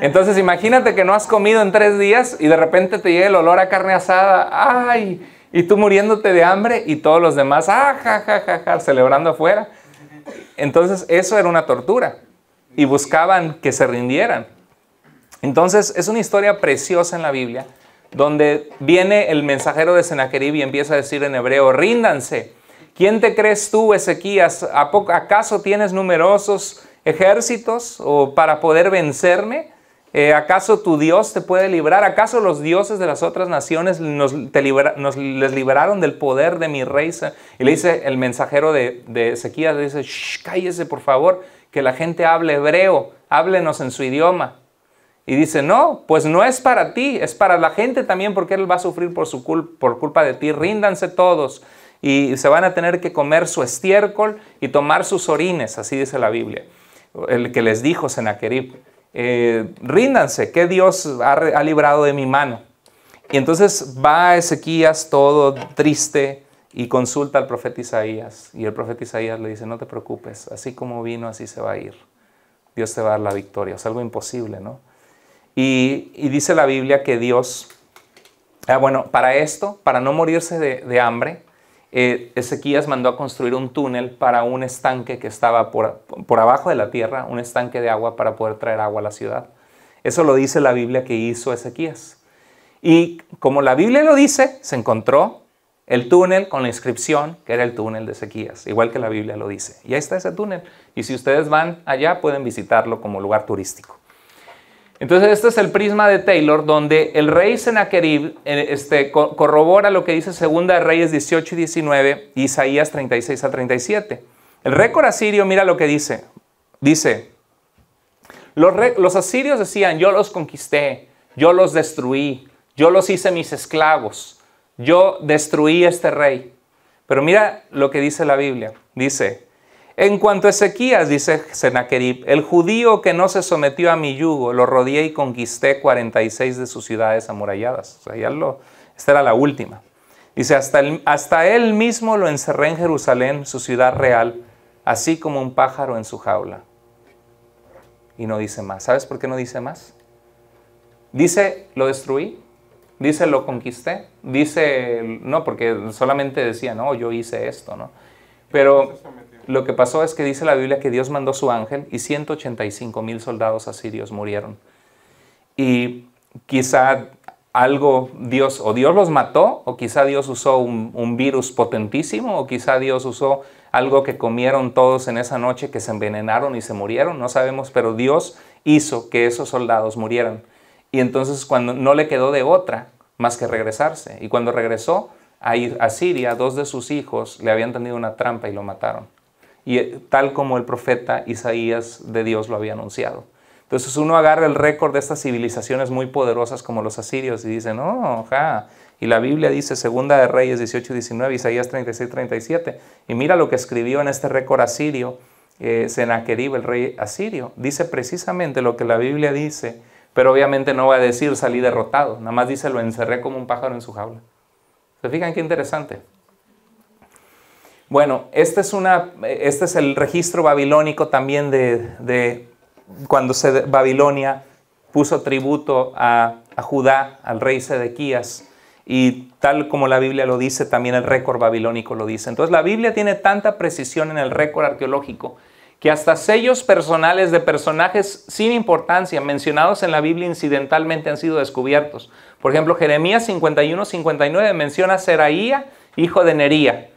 Entonces imagínate que no has comido en tres días y de repente te llega el olor a carne asada, ¡ay! Y tú muriéndote de hambre y todos los demás, ¡ah, ja, ja, ja, celebrando afuera. Entonces eso era una tortura y buscaban que se rindieran. Entonces es una historia preciosa en la Biblia donde viene el mensajero de Sennacherib y empieza a decir en hebreo, ríndanse. ¿Quién te crees tú, Ezequías? ¿Acaso tienes numerosos ejércitos o para poder vencerme? Eh, ¿Acaso tu Dios te puede librar? ¿Acaso los dioses de las otras naciones les liberaron del poder de mi rey? Y le dice el mensajero de, de Ezequías, le dice, Shh, cállese por favor, que la gente hable hebreo, háblenos en su idioma. Y dice, no, pues no es para ti, es para la gente también porque él va a sufrir por, por culpa de ti. Ríndanse todos y se van a tener que comer su estiércol y tomar sus orines, así dice la Biblia, el que les dijo Senaquerib. Eh, ríndanse, que Dios ha, librado de mi mano. Y entonces va Ezequías todo triste y consulta al profeta Isaías. Y el profeta Isaías le dice, no te preocupes, así como vino, así se va a ir. Dios te va a dar la victoria. Es algo imposible, ¿no? Y, dice la Biblia que Dios, ah, bueno, para esto, para no morirse de hambre, eh, Ezequías mandó a construir un túnel para un estanque que estaba por, por abajo de la tierra, un estanque de agua para poder traer agua a la ciudad. Eso lo dice la Biblia que hizo Ezequías. Y como la Biblia lo dice, se encontró el túnel con la inscripción que era el túnel de Ezequías, igual que la Biblia lo dice. Y ahí está ese túnel. Y si ustedes van allá, pueden visitarlo como lugar turístico. Entonces, este es el prisma de Taylor, donde el rey Senaquerib eh, este, corrobora lo que dice Segunda Reyes 18 y 19, Isaías 36 a 37. El récord asirio, mira lo que dice. Dice, los, los asirios decían, yo los conquisté, yo los destruí, yo los hice mis esclavos, yo destruí este rey. Pero mira lo que dice la Biblia. Dice, en cuanto a Ezequías, dice Senaquerib, el judío que no se sometió a mi yugo, lo rodeé y conquisté 46 de sus ciudades amuralladas. O sea, ya lo, esta era la última. Dice, hasta, hasta él mismo lo encerré en Jerusalén, su ciudad real, así como un pájaro en su jaula. Y no dice más. ¿Sabes por qué no dice más? Dice, lo destruí. Dice, lo conquisté. Dice, no, porque solamente decía, no, yo hice esto, ¿no? Pero... Lo que pasó es que dice la Biblia que Dios mandó su ángel y 185 mil soldados asirios murieron. Y quizá algo Dios, o Dios los mató, o quizá Dios usó un, virus potentísimo, o quizá Dios usó algo que comieron todos en esa noche, que se envenenaron y se murieron, no sabemos, pero Dios hizo que esos soldados murieran. Y entonces cuando no le quedó de otra más que regresarse, y cuando regresó a, ir a Siria, dos de sus hijos le habían tenido una trampa y lo mataron y eh, tal como el profeta Isaías de Dios lo había anunciado. Entonces uno agarra el récord de estas civilizaciones muy poderosas como los asirios y dice, no, ja. Y la Biblia dice, Segunda de Reyes 18 y 19, Isaías 36, 37. Y mira lo que escribió en este récord asirio eh, Senaquerib, el rey asirio. Dice precisamente lo que la Biblia dice, pero obviamente no va a decir salí derrotado, nada más dice lo encerré como un pájaro en su jaula. ¿Se fijan qué interesante? Bueno, este, este es, el registro babilónico también de, cuando Babilonia puso tributo a, a, Judá, al rey Sedequías, y tal como la Biblia lo dice, también el récord babilónico lo dice. Entonces la Biblia tiene tanta precisión en el récord arqueológico que hasta sellos personales de personajes sin importancia mencionados en la Biblia incidentalmente han sido descubiertos. Por ejemplo, Jeremías 51-59 menciona a Seraía, hijo de Nería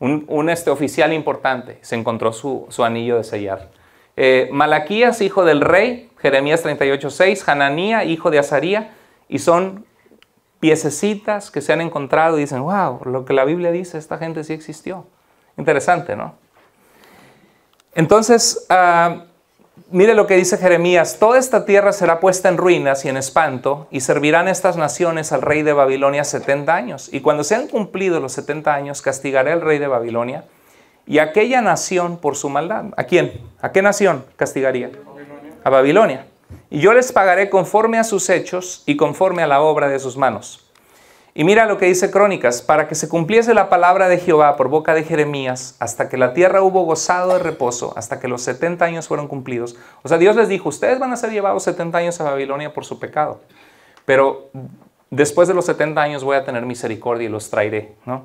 un, este oficial importante, se encontró su, su anillo de sellar. Eh, Malaquías, hijo del rey, Jeremías 38.6, Hananía, hijo de Azaría, y son piececitas que se han encontrado y dicen, wow, lo que la Biblia dice, esta gente sí existió. Interesante, ¿no? Entonces, ah, Mire lo que dice Jeremías, toda esta tierra será puesta en ruinas y en espanto, y servirán estas naciones al rey de Babilonia 70 años. Y cuando se han cumplido los 70 años, castigaré al rey de Babilonia y aquella nación por su maldad. ¿A quién? ¿A qué nación castigaría? A Babilonia. Y yo les pagaré conforme a sus hechos y conforme a la obra de sus manos. Y mira lo que dice Crónicas, para que se cumpliese la palabra de Jehová por boca de Jeremías, hasta que la tierra hubo gozado de reposo, hasta que los 70 años fueron cumplidos. O sea, Dios les dijo, ustedes van a ser llevados 70 años a Babilonia por su pecado, pero después de los 70 años voy a tener misericordia y los traeré, ¿no?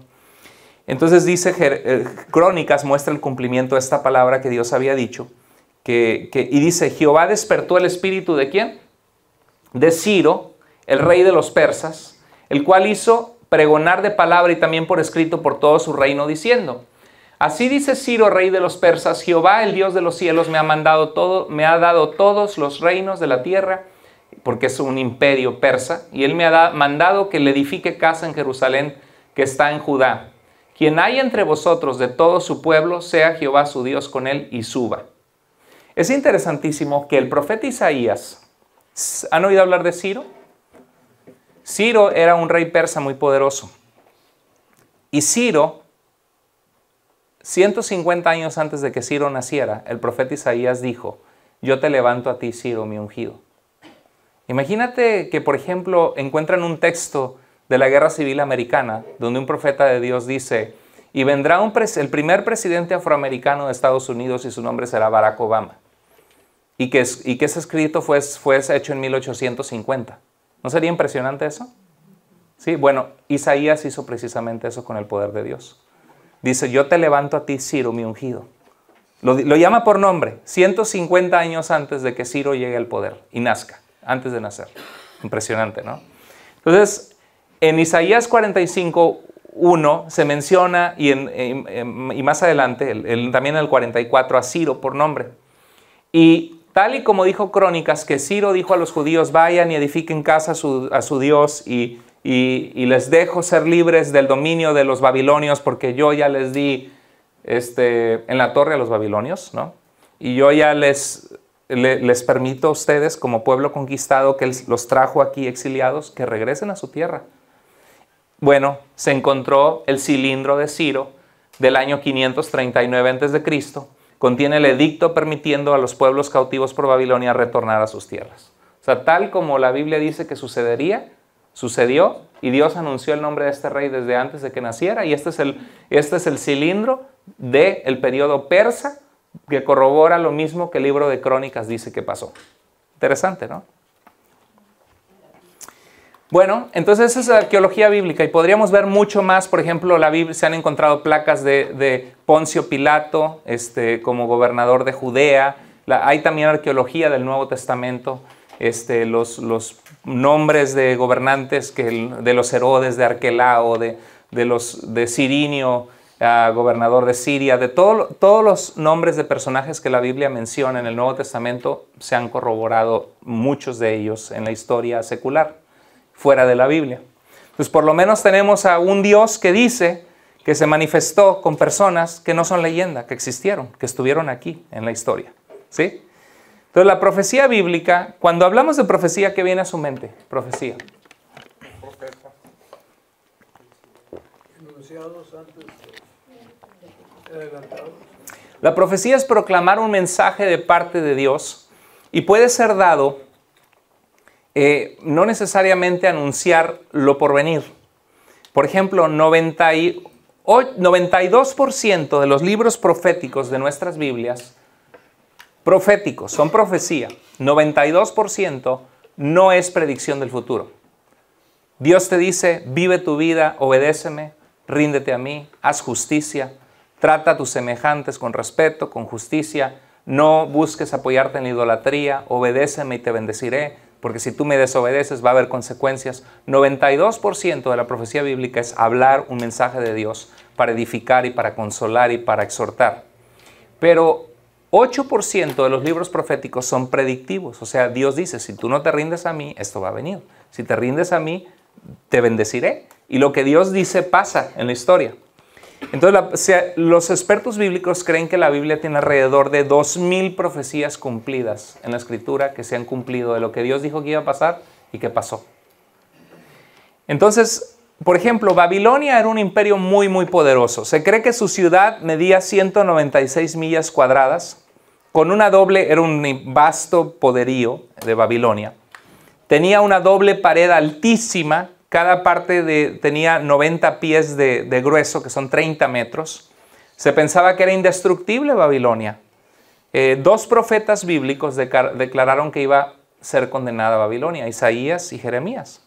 Entonces dice eh, Crónicas, muestra el cumplimiento de esta palabra que Dios había dicho, y dice, Jehová despertó el espíritu de quién? De Ciro, el rey de los persas, el cual hizo pregonar de palabra y también por escrito por todo su reino, diciendo, Así dice Ciro, rey de los persas, Jehová, el Dios de los cielos, me ha mandado todo, me ha dado todos los reinos de la tierra, porque es un imperio persa, y él me ha mandado que le edifique casa en Jerusalén, que está en Judá. Quien hay entre vosotros de todo su pueblo, sea Jehová su Dios con él y suba. Es interesantísimo que el profeta Isaías, ¿han oído hablar de Ciro? Ciro era un rey persa muy poderoso. Y Ciro, 150 años antes de que Ciro naciera, el profeta Isaías dijo, yo te levanto a ti, Ciro, mi ungido. Imagínate que, por ejemplo, encuentran un texto de la Guerra Civil Americana, donde un profeta de Dios dice, y vendrá un el primer presidente afroamericano de Estados Unidos y su nombre será Barack Obama, y que, que ese escrito fue, fue hecho en 1850. ¿No sería impresionante eso? Sí, bueno, Isaías hizo precisamente eso con el poder de Dios. Dice, yo te levanto a ti, Ciro, mi ungido. Lo, llama por nombre, 150 años antes de que Ciro llegue al poder y nazca, antes de nacer. Impresionante, ¿no? Entonces, en Isaías 45, 1 se menciona, y, más adelante, también en el 44, a Ciro por nombre. Y Tal y como dijo Crónicas, que Ciro dijo a los judíos, vayan y edifiquen casa a su, Dios y, les dejo ser libres del dominio de los babilonios porque yo ya les di este, en la torre a los babilonios, ¿no? Y yo ya les, les permito a ustedes como pueblo conquistado que los trajo aquí exiliados, que regresen a su tierra. Bueno, se encontró el cilindro de Ciro del año 539 a.C contiene el edicto permitiendo a los pueblos cautivos por Babilonia retornar a sus tierras. O sea, tal como la Biblia dice que sucedería, sucedió y Dios anunció el nombre de este rey desde antes de que naciera y este es el, este es el cilindro del periodo persa que corrobora lo mismo que el libro de crónicas dice que pasó. Interesante, ¿no? Bueno, entonces esa es arqueología bíblica y podríamos ver mucho más. Por ejemplo, la se han encontrado placas de, Poncio Pilato este, como gobernador de Judea. hay también arqueología del Nuevo Testamento. Este, los, nombres de gobernantes que, de los Herodes, de Arquelao, de, de los, de Sirinio, ah, gobernador de Siria, de todos los nombres de personajes que la Biblia menciona en el Nuevo Testamento, se han corroborado muchos de ellos en la historia secular fuera de la Biblia. Pues por lo menos tenemos a un Dios que dice que se manifestó con personas que no son leyenda, que existieron, que estuvieron aquí en la historia. ¿Sí? Entonces, la profecía bíblica, cuando hablamos de profecía, ¿qué viene a su mente? Profecía. La profecía es proclamar un mensaje de parte de Dios y puede ser dado eh, no necesariamente anunciar lo por venir. Por ejemplo, 92% de los libros proféticos de nuestras Biblias, proféticos, son profecía, 92% no es predicción del futuro. Dios te dice, vive tu vida, obedéceme, ríndete a mí, haz justicia, trata a tus semejantes con respeto, con justicia, no busques apoyarte en la idolatría, obedéceme y te bendeciré, porque si tú me desobedeces va a haber consecuencias. 92% de la profecía bíblica es hablar un mensaje de Dios para edificar y para consolar y para exhortar. Pero 8% de los libros proféticos son predictivos, o sea, Dios dice, si tú no te rindes a mí, esto va a venir. Si te rindes a mí, te bendeciré. Y lo que Dios dice pasa en la historia. Entonces, los expertos bíblicos creen que la Biblia tiene alrededor de 2.000 profecías cumplidas en la Escritura que se han cumplido de lo que Dios dijo que iba a pasar y que pasó. Entonces, por ejemplo, Babilonia era un imperio muy, muy poderoso. Se cree que su ciudad medía 196 millas cuadradas. Con una doble, era un vasto poderío de Babilonia. Tenía una doble pared altísima cada parte tenía 90 pies de, grueso, que son 30 metros. Se pensaba que era indestructible Babilonia. Eh, dos profetas bíblicos declararon que iba a ser condenada Babilonia, Isaías y Jeremías.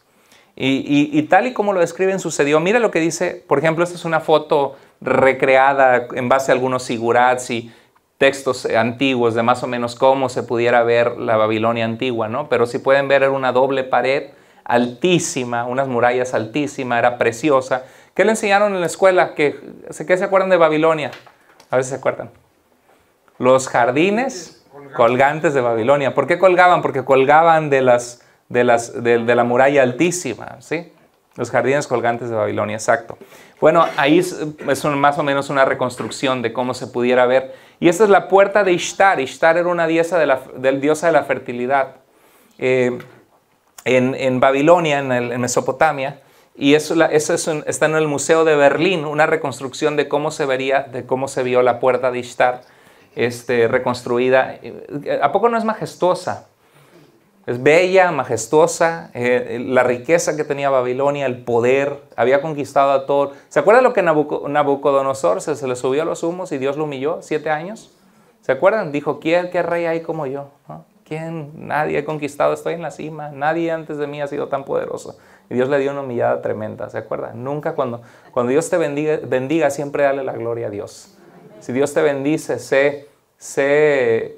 Y, y, tal y como lo describen sucedió, mira lo que dice, por ejemplo, esta es una foto recreada en base a algunos sigurats y textos antiguos de más o menos cómo se pudiera ver la Babilonia antigua, ¿no? Pero si pueden ver era una doble pared altísima, unas murallas altísimas, era preciosa. ¿Qué le enseñaron en la escuela? ¿Qué, se acuerdan de Babilonia? A ver si se acuerdan. Los jardines colgantes, de Babilonia. ¿Por qué colgaban? Porque colgaban de, las, de, las, la muralla altísima, ¿sí? Los jardines colgantes de Babilonia, exacto. Bueno, ahí es más o menos una reconstrucción de cómo se pudiera ver. Y esta es la puerta de Ishtar. Ishtar era una diosa de la, del diosa de la fertilidad. Eh, en, Babilonia, en, Mesopotamia, y eso, está en el Museo de Berlín, una reconstrucción de cómo se vería, de cómo se vio la puerta de Ishtar este, reconstruida. Eh, ¿A poco no es majestuosa? Es bella, majestuosa, eh, eh, la riqueza que tenía Babilonia, el poder, había conquistado a todo. ¿Se acuerdan lo que Nabucodonosor se, le subió a los humos y Dios lo humilló siete años? ¿Se acuerdan? Dijo, ¿quién qué rey hay como yo? ¿No? Nadie ha conquistado, estoy en la cima, nadie antes de mí ha sido tan poderoso. Y Dios le dio una humillada tremenda, ¿se acuerda? Nunca cuando, cuando Dios te bendiga, bendiga, siempre dale la gloria a Dios. Si Dios te bendice, sé, sé,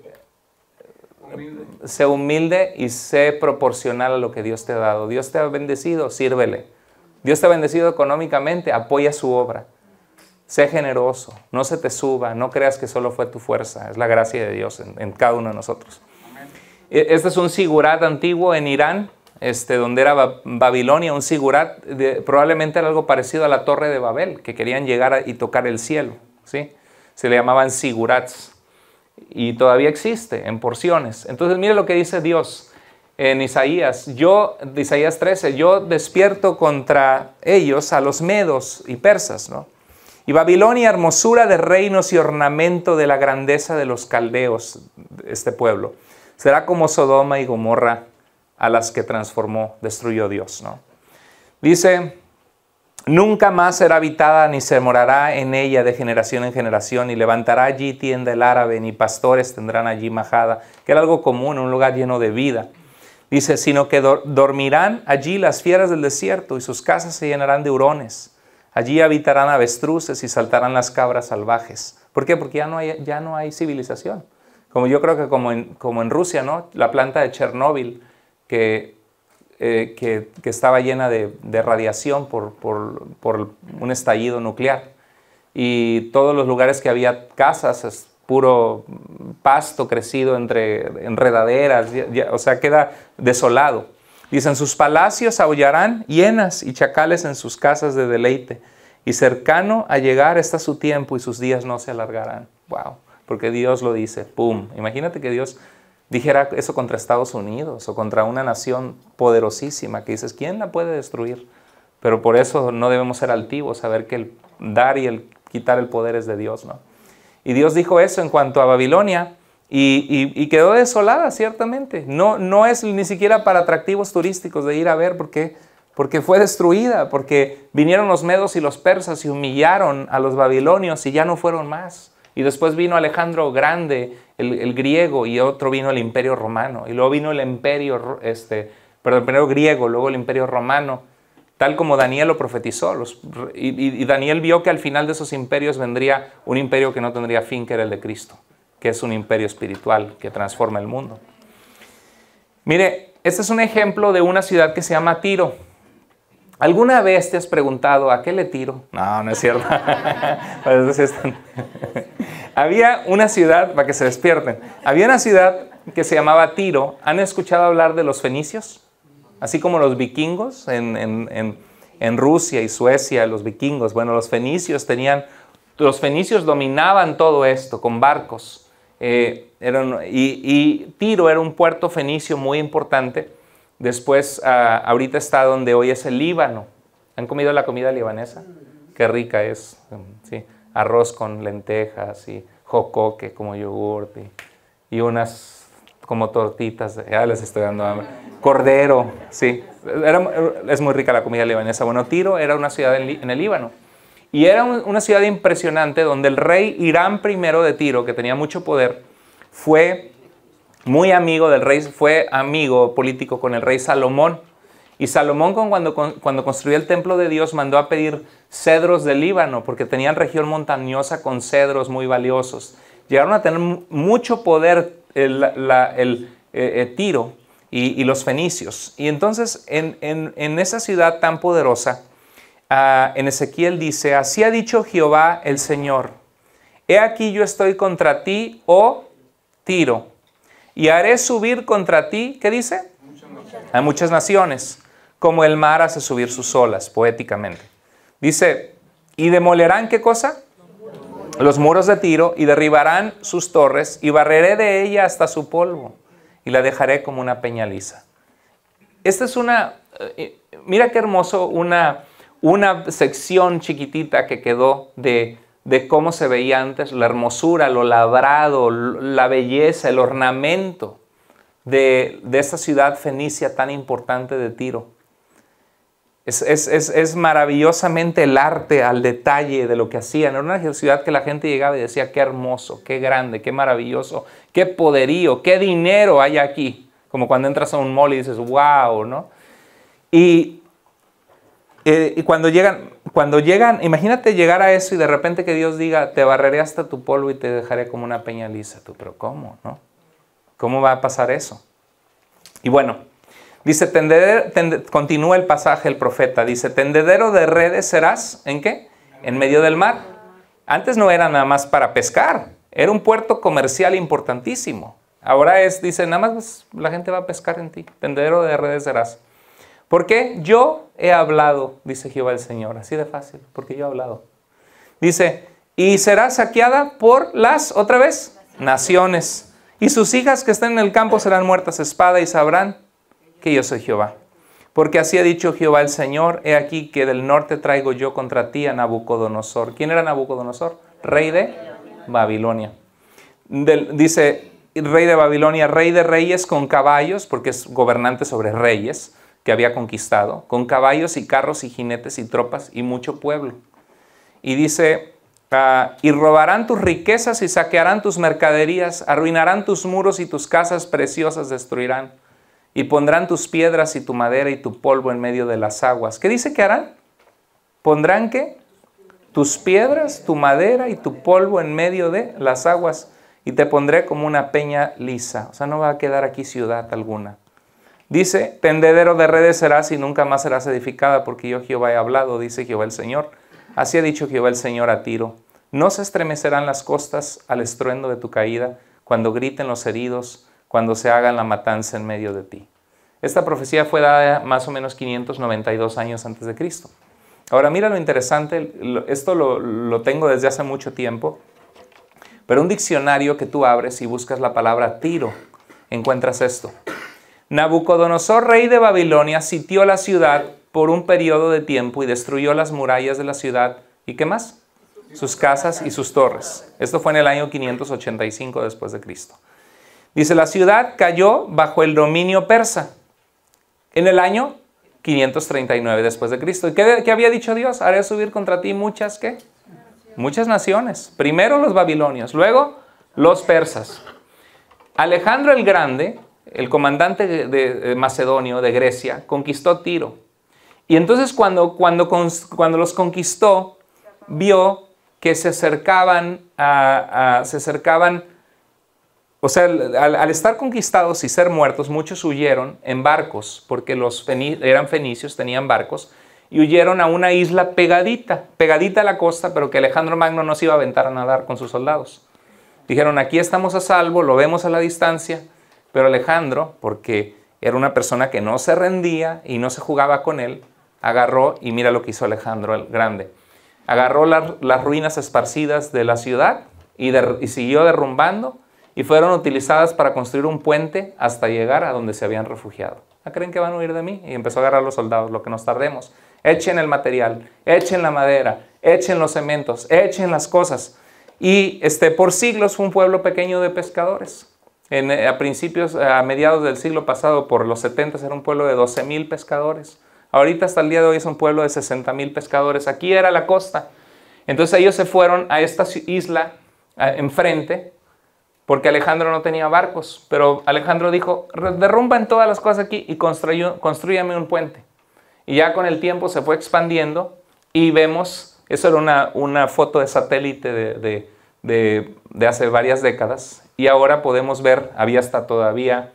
humilde. humilde y sé proporcional a lo que Dios te ha dado. Dios te ha bendecido, sírvele. Dios te ha bendecido económicamente, apoya su obra. Sé generoso, no se te suba, no creas que solo fue tu fuerza, es la gracia de Dios en cada uno de nosotros. E-, este es un sigurat antiguo en Irán, este, donde era Babilonia, un sigurat, probablemente era algo parecido a la Torre de Babel, que querían llegar y tocar el cielo. ¿sí? Se le llamaban sigurats y todavía existe en porciones. Entonces, mire lo que dice Dios en Isaías, yo, Isaías 13, yo despierto contra ellos a los medos y persas, Y Babilonia, hermosura de reinos y ornamento de la grandeza de los caldeos, este pueblo será como Sodoma y Gomorra a las que transformó, destruyó Dios, ¿no? Dice, nunca más será habitada ni se morará en ella de generación en generación, y levantará allí tienda el árabe, ni pastores tendrán allí majada, que era algo común, un lugar lleno de vida. Dice, sino que dormirán allí las fieras del desierto y sus casas se llenarán de hurones. Allí habitarán avestruces y saltarán las cabras salvajes. ¿Por qué? Porque ya ya no hay civilización. Como yo creo que como en, Rusia, ¿no? La planta de Chernóbil, que, eh, que, estaba llena de, radiación por, un estallido nuclear. Y todos los lugares que había casas, es puro pasto crecido entre enredaderas, o sea, queda desolado. Dicen, sus palacios aullarán hienas y chacales en sus casas de deleite. Y cercano a llegar está su tiempo y sus días no se alargarán. Wow porque Dios lo dice, ¡pum! Imagínate que Dios dijera eso contra Estados Unidos o contra una nación poderosísima que dices, ¿quién la puede destruir? Pero por eso no debemos ser altivos, saber que el dar y el quitar el poder es de Dios, ¿no? Y Dios dijo eso en cuanto a Babilonia y, y quedó desolada, ciertamente. No, no es ni siquiera para atractivos turísticos de ir a ver porque, porque fue destruida, porque vinieron los medos y los persas y humillaron a los babilonios y ya no fueron más. Y después vino Alejandro Grande, el, griego, y otro vino el Imperio Romano. Y luego vino el Imperio, este, perdón, primero griego, luego el Imperio Romano, tal como Daniel lo profetizó. y, Daniel vio que al final de esos imperios vendría un imperio que no tendría fin, que era el de Cristo, que es un imperio espiritual que transforma el mundo. Mire, este es un ejemplo de una ciudad que se llama Tiro. ¿Alguna vez te has preguntado a qué le tiro? No, no es cierto. Había una ciudad, para que se despierten, había una ciudad que se llamaba Tiro. ¿Han escuchado hablar de los fenicios? Así como los vikingos en, Rusia y Suecia, los vikingos. Bueno, los fenicios tenían, los fenicios dominaban todo esto con barcos. Eh, y, y Tiro era un puerto fenicio muy importante Después, ah, ahorita está donde hoy es el Líbano. ¿Han comido la comida libanesa? Qué rica es. Mm, sí. Arroz con lentejas y jocoque como yogurt y, unas como tortitas. Ya les estoy dando hambre. Cordero, sí. Eh, es muy rica la comida libanesa. Bueno, Tiro era una ciudad en, el Líbano. Y era una ciudad impresionante donde el rey Irán I de Tiro, que tenía mucho poder, fue muy amigo del rey, fue amigo político con el rey Salomón. Y Salomón cuando, construyó el templo de Dios mandó a pedir cedros del Líbano, porque tenían región montañosa con cedros muy valiosos. Llegaron a tener mucho poder el, eh, eh, Tiro y, los fenicios. Y entonces en, esa ciudad tan poderosa, ah, en Ezequiel dice, así ha dicho Jehová el Señor, he aquí yo estoy contra ti, oh Tiro, y haré subir contra ti, ¿qué dice? A muchas naciones, como el mar hace subir sus olas, poéticamente. Dice, ¿y demolerán qué cosa? Los muros de Tiro y derribarán sus torres y barreré de ella hasta su polvo y la dejaré como una peña lisa. Esta es una, eh, eh, mira qué hermoso, una, una sección chiquitita que quedó de de cómo se veía antes la hermosura, lo labrado, la belleza, el ornamento de, esta ciudad fenicia tan importante de Tiro. Es, maravillosamente el arte al detalle de lo que hacían. Era una ciudad que la gente llegaba y decía, qué hermoso, qué grande, qué maravilloso, qué poderío, qué dinero hay aquí. Como cuando entras a un mall y dices, wow, ¿no? Y, eh, y cuando llegan, cuando llegan, imagínate llegar a eso y de repente que Dios diga, te barreré hasta tu polvo y te dejaré como una peña lisa. Tú, pero ¿cómo? ¿No? ¿Cómo va a pasar eso? Y bueno, dice, continúa el pasaje el profeta, dice, tendedero de redes serás, ¿en qué? En medio del mar. Antes no era nada más para pescar, era un puerto comercial importantísimo. Ahora es, dice, nada más la gente va a pescar en ti, tendedero de redes serás. Porque yo he hablado, dice Jehová el Señor, así de fácil, porque yo he hablado. Dice, y será saqueada por las, otra vez, naciones. Y sus hijas que estén en el campo serán muertas espada y sabrán que yo soy Jehová. Porque así ha dicho Jehová el Señor, he aquí que del norte traigo yo contra ti a Nabucodonosor. ¿Quién era Nabucodonosor? Rey de Babilonia. dice, rey de Babilonia, rey de reyes con caballos, porque es gobernante sobre reyes que había conquistado, con caballos y carros y jinetes y tropas y mucho pueblo. Y dice, ah, y robarán tus riquezas y saquearán tus mercaderías, arruinarán tus muros y tus casas preciosas destruirán, y pondrán tus piedras y tu madera y tu polvo en medio de las aguas. ¿Qué dice que harán? ¿Pondrán qué? Tus piedras, tu madera y tu polvo en medio de las aguas, y te pondré como una peña lisa. O sea, no va a quedar aquí ciudad alguna. Dice, tendedero de redes serás y nunca más serás edificada, porque yo Jehová he hablado, dice Jehová el Señor. Así ha dicho Jehová el Señor a Tiro. No se estremecerán las costas al estruendo de tu caída, cuando griten los heridos, cuando se hagan la matanza en medio de ti. Esta profecía fue dada más o menos 592 años antes de Cristo. Ahora mira lo interesante, esto lo, lo tengo desde hace mucho tiempo, pero un diccionario que tú abres y buscas la palabra tiro, encuentras esto. Nabucodonosor, rey de Babilonia, sitió la ciudad por un periodo de tiempo y destruyó las murallas de la ciudad. ¿Y qué más? Sus casas y sus torres. Esto fue en el año 585 después de Cristo. Dice, la ciudad cayó bajo el dominio persa en el año 539 después de Cristo. ¿Y qué, qué había dicho Dios? Haré subir contra ti muchas, ¿qué? Muchas naciones. Primero los babilonios, luego los persas. Alejandro el Grande el comandante de, macedonio de Grecia, conquistó Tiro. Y entonces cuando, cuando, cuando los conquistó, vio que se acercaban, a, se acercaban o sea, al, estar conquistados y ser muertos, muchos huyeron en barcos, porque los eran fenicios, tenían barcos, y huyeron a una isla pegadita, pegadita a la costa, pero que Alejandro Magno no se iba a aventar a nadar con sus soldados. Dijeron, aquí estamos a salvo, lo vemos a la distancia, pero Alejandro, porque era una persona que no se rendía y no se jugaba con él, agarró, y mira lo que hizo Alejandro el Grande, agarró las ruinas esparcidas de la ciudad y, siguió derrumbando y fueron utilizadas para construir un puente hasta llegar a donde se habían refugiado. ¿Ah, creen que van a huir de mí? Y empezó a agarrar a los soldados, lo que nos tardemos. Echen el material, echen la madera, echen los cementos, echen las cosas. Y este, por siglos fue un pueblo pequeño de pescadores. Eh, a principios, eh, a mediados del siglo pasado, por los 70 era un pueblo de 12.000 mil pescadores. Ahorita hasta el día de hoy es un pueblo de 60.000 mil pescadores. Aquí era la costa. Entonces ellos se fueron a esta isla enfrente porque Alejandro no tenía barcos. Pero Alejandro dijo, derrumban todas las cosas aquí y construyame un puente. Y ya con el tiempo se fue expandiendo y vemos, eso era una, una foto de satélite de, de, de hace varias décadas, y ahora podemos ver, había hasta todavía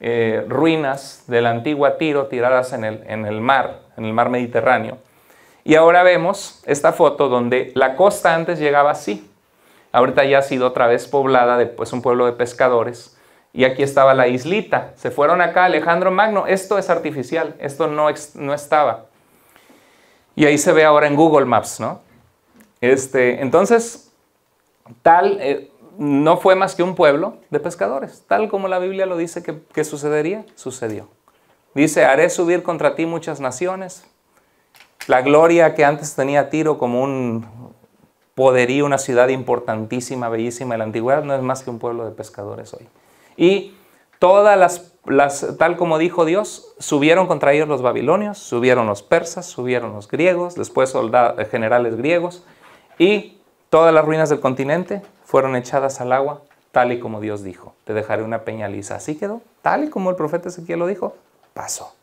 eh, ruinas de la antigua Tiro tiradas en el, en el mar, en el mar Mediterráneo. Y ahora vemos esta foto donde la costa antes llegaba así. Ahorita ya ha sido otra vez poblada, de, un pueblo de pescadores. Y aquí estaba la islita. Se fueron acá Alejandro Magno. Esto es artificial, esto no, no estaba. Y ahí se ve ahora en Google Maps, ¿no? Este, entonces, tal, eh, no fue más que un pueblo de pescadores, tal como la Biblia lo dice que, sucedería, sucedió. Dice, haré subir contra ti muchas naciones. La gloria que antes tenía Tiro como un poderío, una ciudad importantísima, bellísima en la antigüedad, no es más que un pueblo de pescadores hoy. Y todas las, las, tal como dijo Dios, subieron contra ellos los babilonios, subieron los persas, subieron los griegos, después soldados, generales griegos, y todas las ruinas del continente fueron echadas al agua, tal y como Dios dijo. Te dejaré una peña lisa. Así quedó, tal y como el profeta Ezequiel lo dijo, pasó.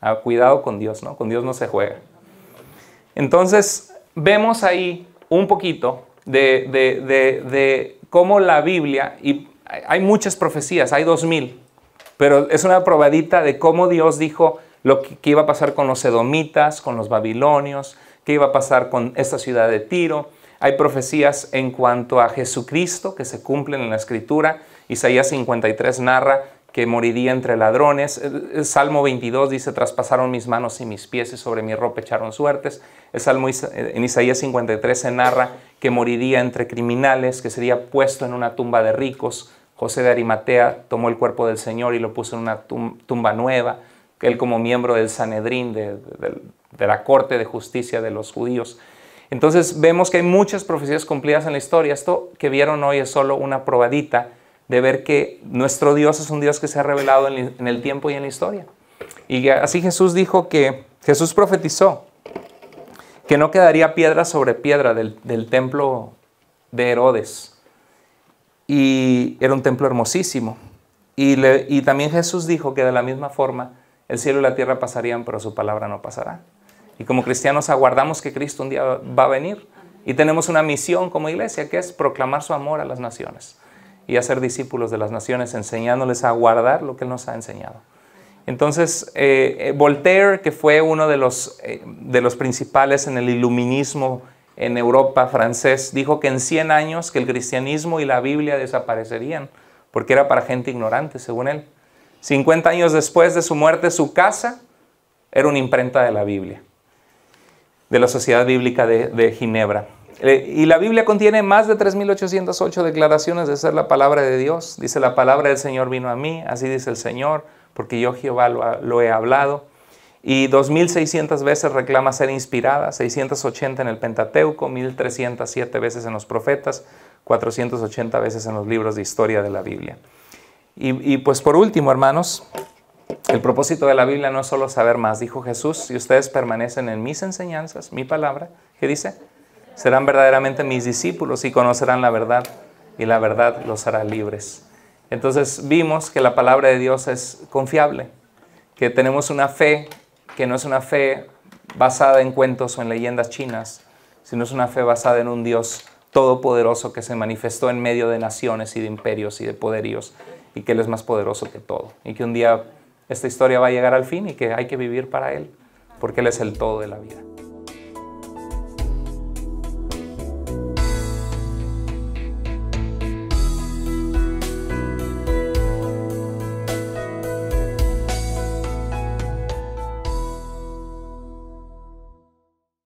Ah, cuidado con Dios, ¿no? Con Dios no se juega. Entonces, vemos ahí un poquito de, cómo la Biblia, y hay muchas profecías, hay dos mil, pero es una probadita de cómo Dios dijo lo que, iba a pasar con los edomitas, con los babilonios, qué iba a pasar con esta ciudad de Tiro, hay profecías en cuanto a Jesucristo que se cumplen en la Escritura. Isaías 53 narra que moriría entre ladrones. El Salmo 22 dice, traspasaron mis manos y mis pies y sobre mi ropa echaron suertes. Salmo eh, en Isaías 53 se narra que moriría entre criminales, que sería puesto en una tumba de ricos. José de Arimatea tomó el cuerpo del Señor y lo puso en una tumba nueva. Él como miembro del Sanedrín, de la Corte de Justicia de los judíos, entonces vemos que hay muchas profecías cumplidas en la historia. Esto que vieron hoy es solo una probadita de ver que nuestro Dios es un Dios que se ha revelado en el tiempo y en la historia. Y así Jesús dijo que, Jesús profetizó que no quedaría piedra sobre piedra del, templo de Herodes. Y era un templo hermosísimo. y también Jesús dijo que de la misma forma el cielo y la tierra pasarían, pero su palabra no pasará. Y como cristianos aguardamos que Cristo un día va a venir. Y tenemos una misión como iglesia que es proclamar su amor a las naciones y hacer discípulos de las naciones, enseñándoles a guardar lo que Él nos ha enseñado. Entonces, eh, eh, Voltaire, que fue uno de los, eh, de los principales en el iluminismo en Europa francés, dijo que en 100 años que el cristianismo y la Biblia desaparecerían, porque era para gente ignorante, según él. 50 años después de su muerte, su casa era una imprenta de la Biblia de la Sociedad Bíblica de, Ginebra. Eh, y la Biblia contiene más de 3.808 declaraciones de ser la palabra de Dios. Dice, la palabra del Señor vino a mí, así dice el Señor, porque yo Jehová lo, he hablado. Y 2.600 veces reclama ser inspirada, 680 en el Pentateuco, 1.307 veces en los profetas, 480 veces en los libros de historia de la Biblia. y pues por último, hermanos, el propósito de la Biblia no es solo saber más, dijo Jesús, si ustedes permanecen en mis enseñanzas, mi palabra, ¿qué dice? Serán verdaderamente mis discípulos y conocerán la verdad y la verdad los hará libres. Entonces vimos que la palabra de Dios es confiable, que tenemos una fe que no es una fe basada en cuentos o en leyendas chinas, sino es una fe basada en un Dios todopoderoso que se manifestó en medio de naciones y de imperios y de poderíos y que Él es más poderoso que todo y que un día esta historia va a llegar al fin y que hay que vivir para Él, porque Él es el todo de la vida.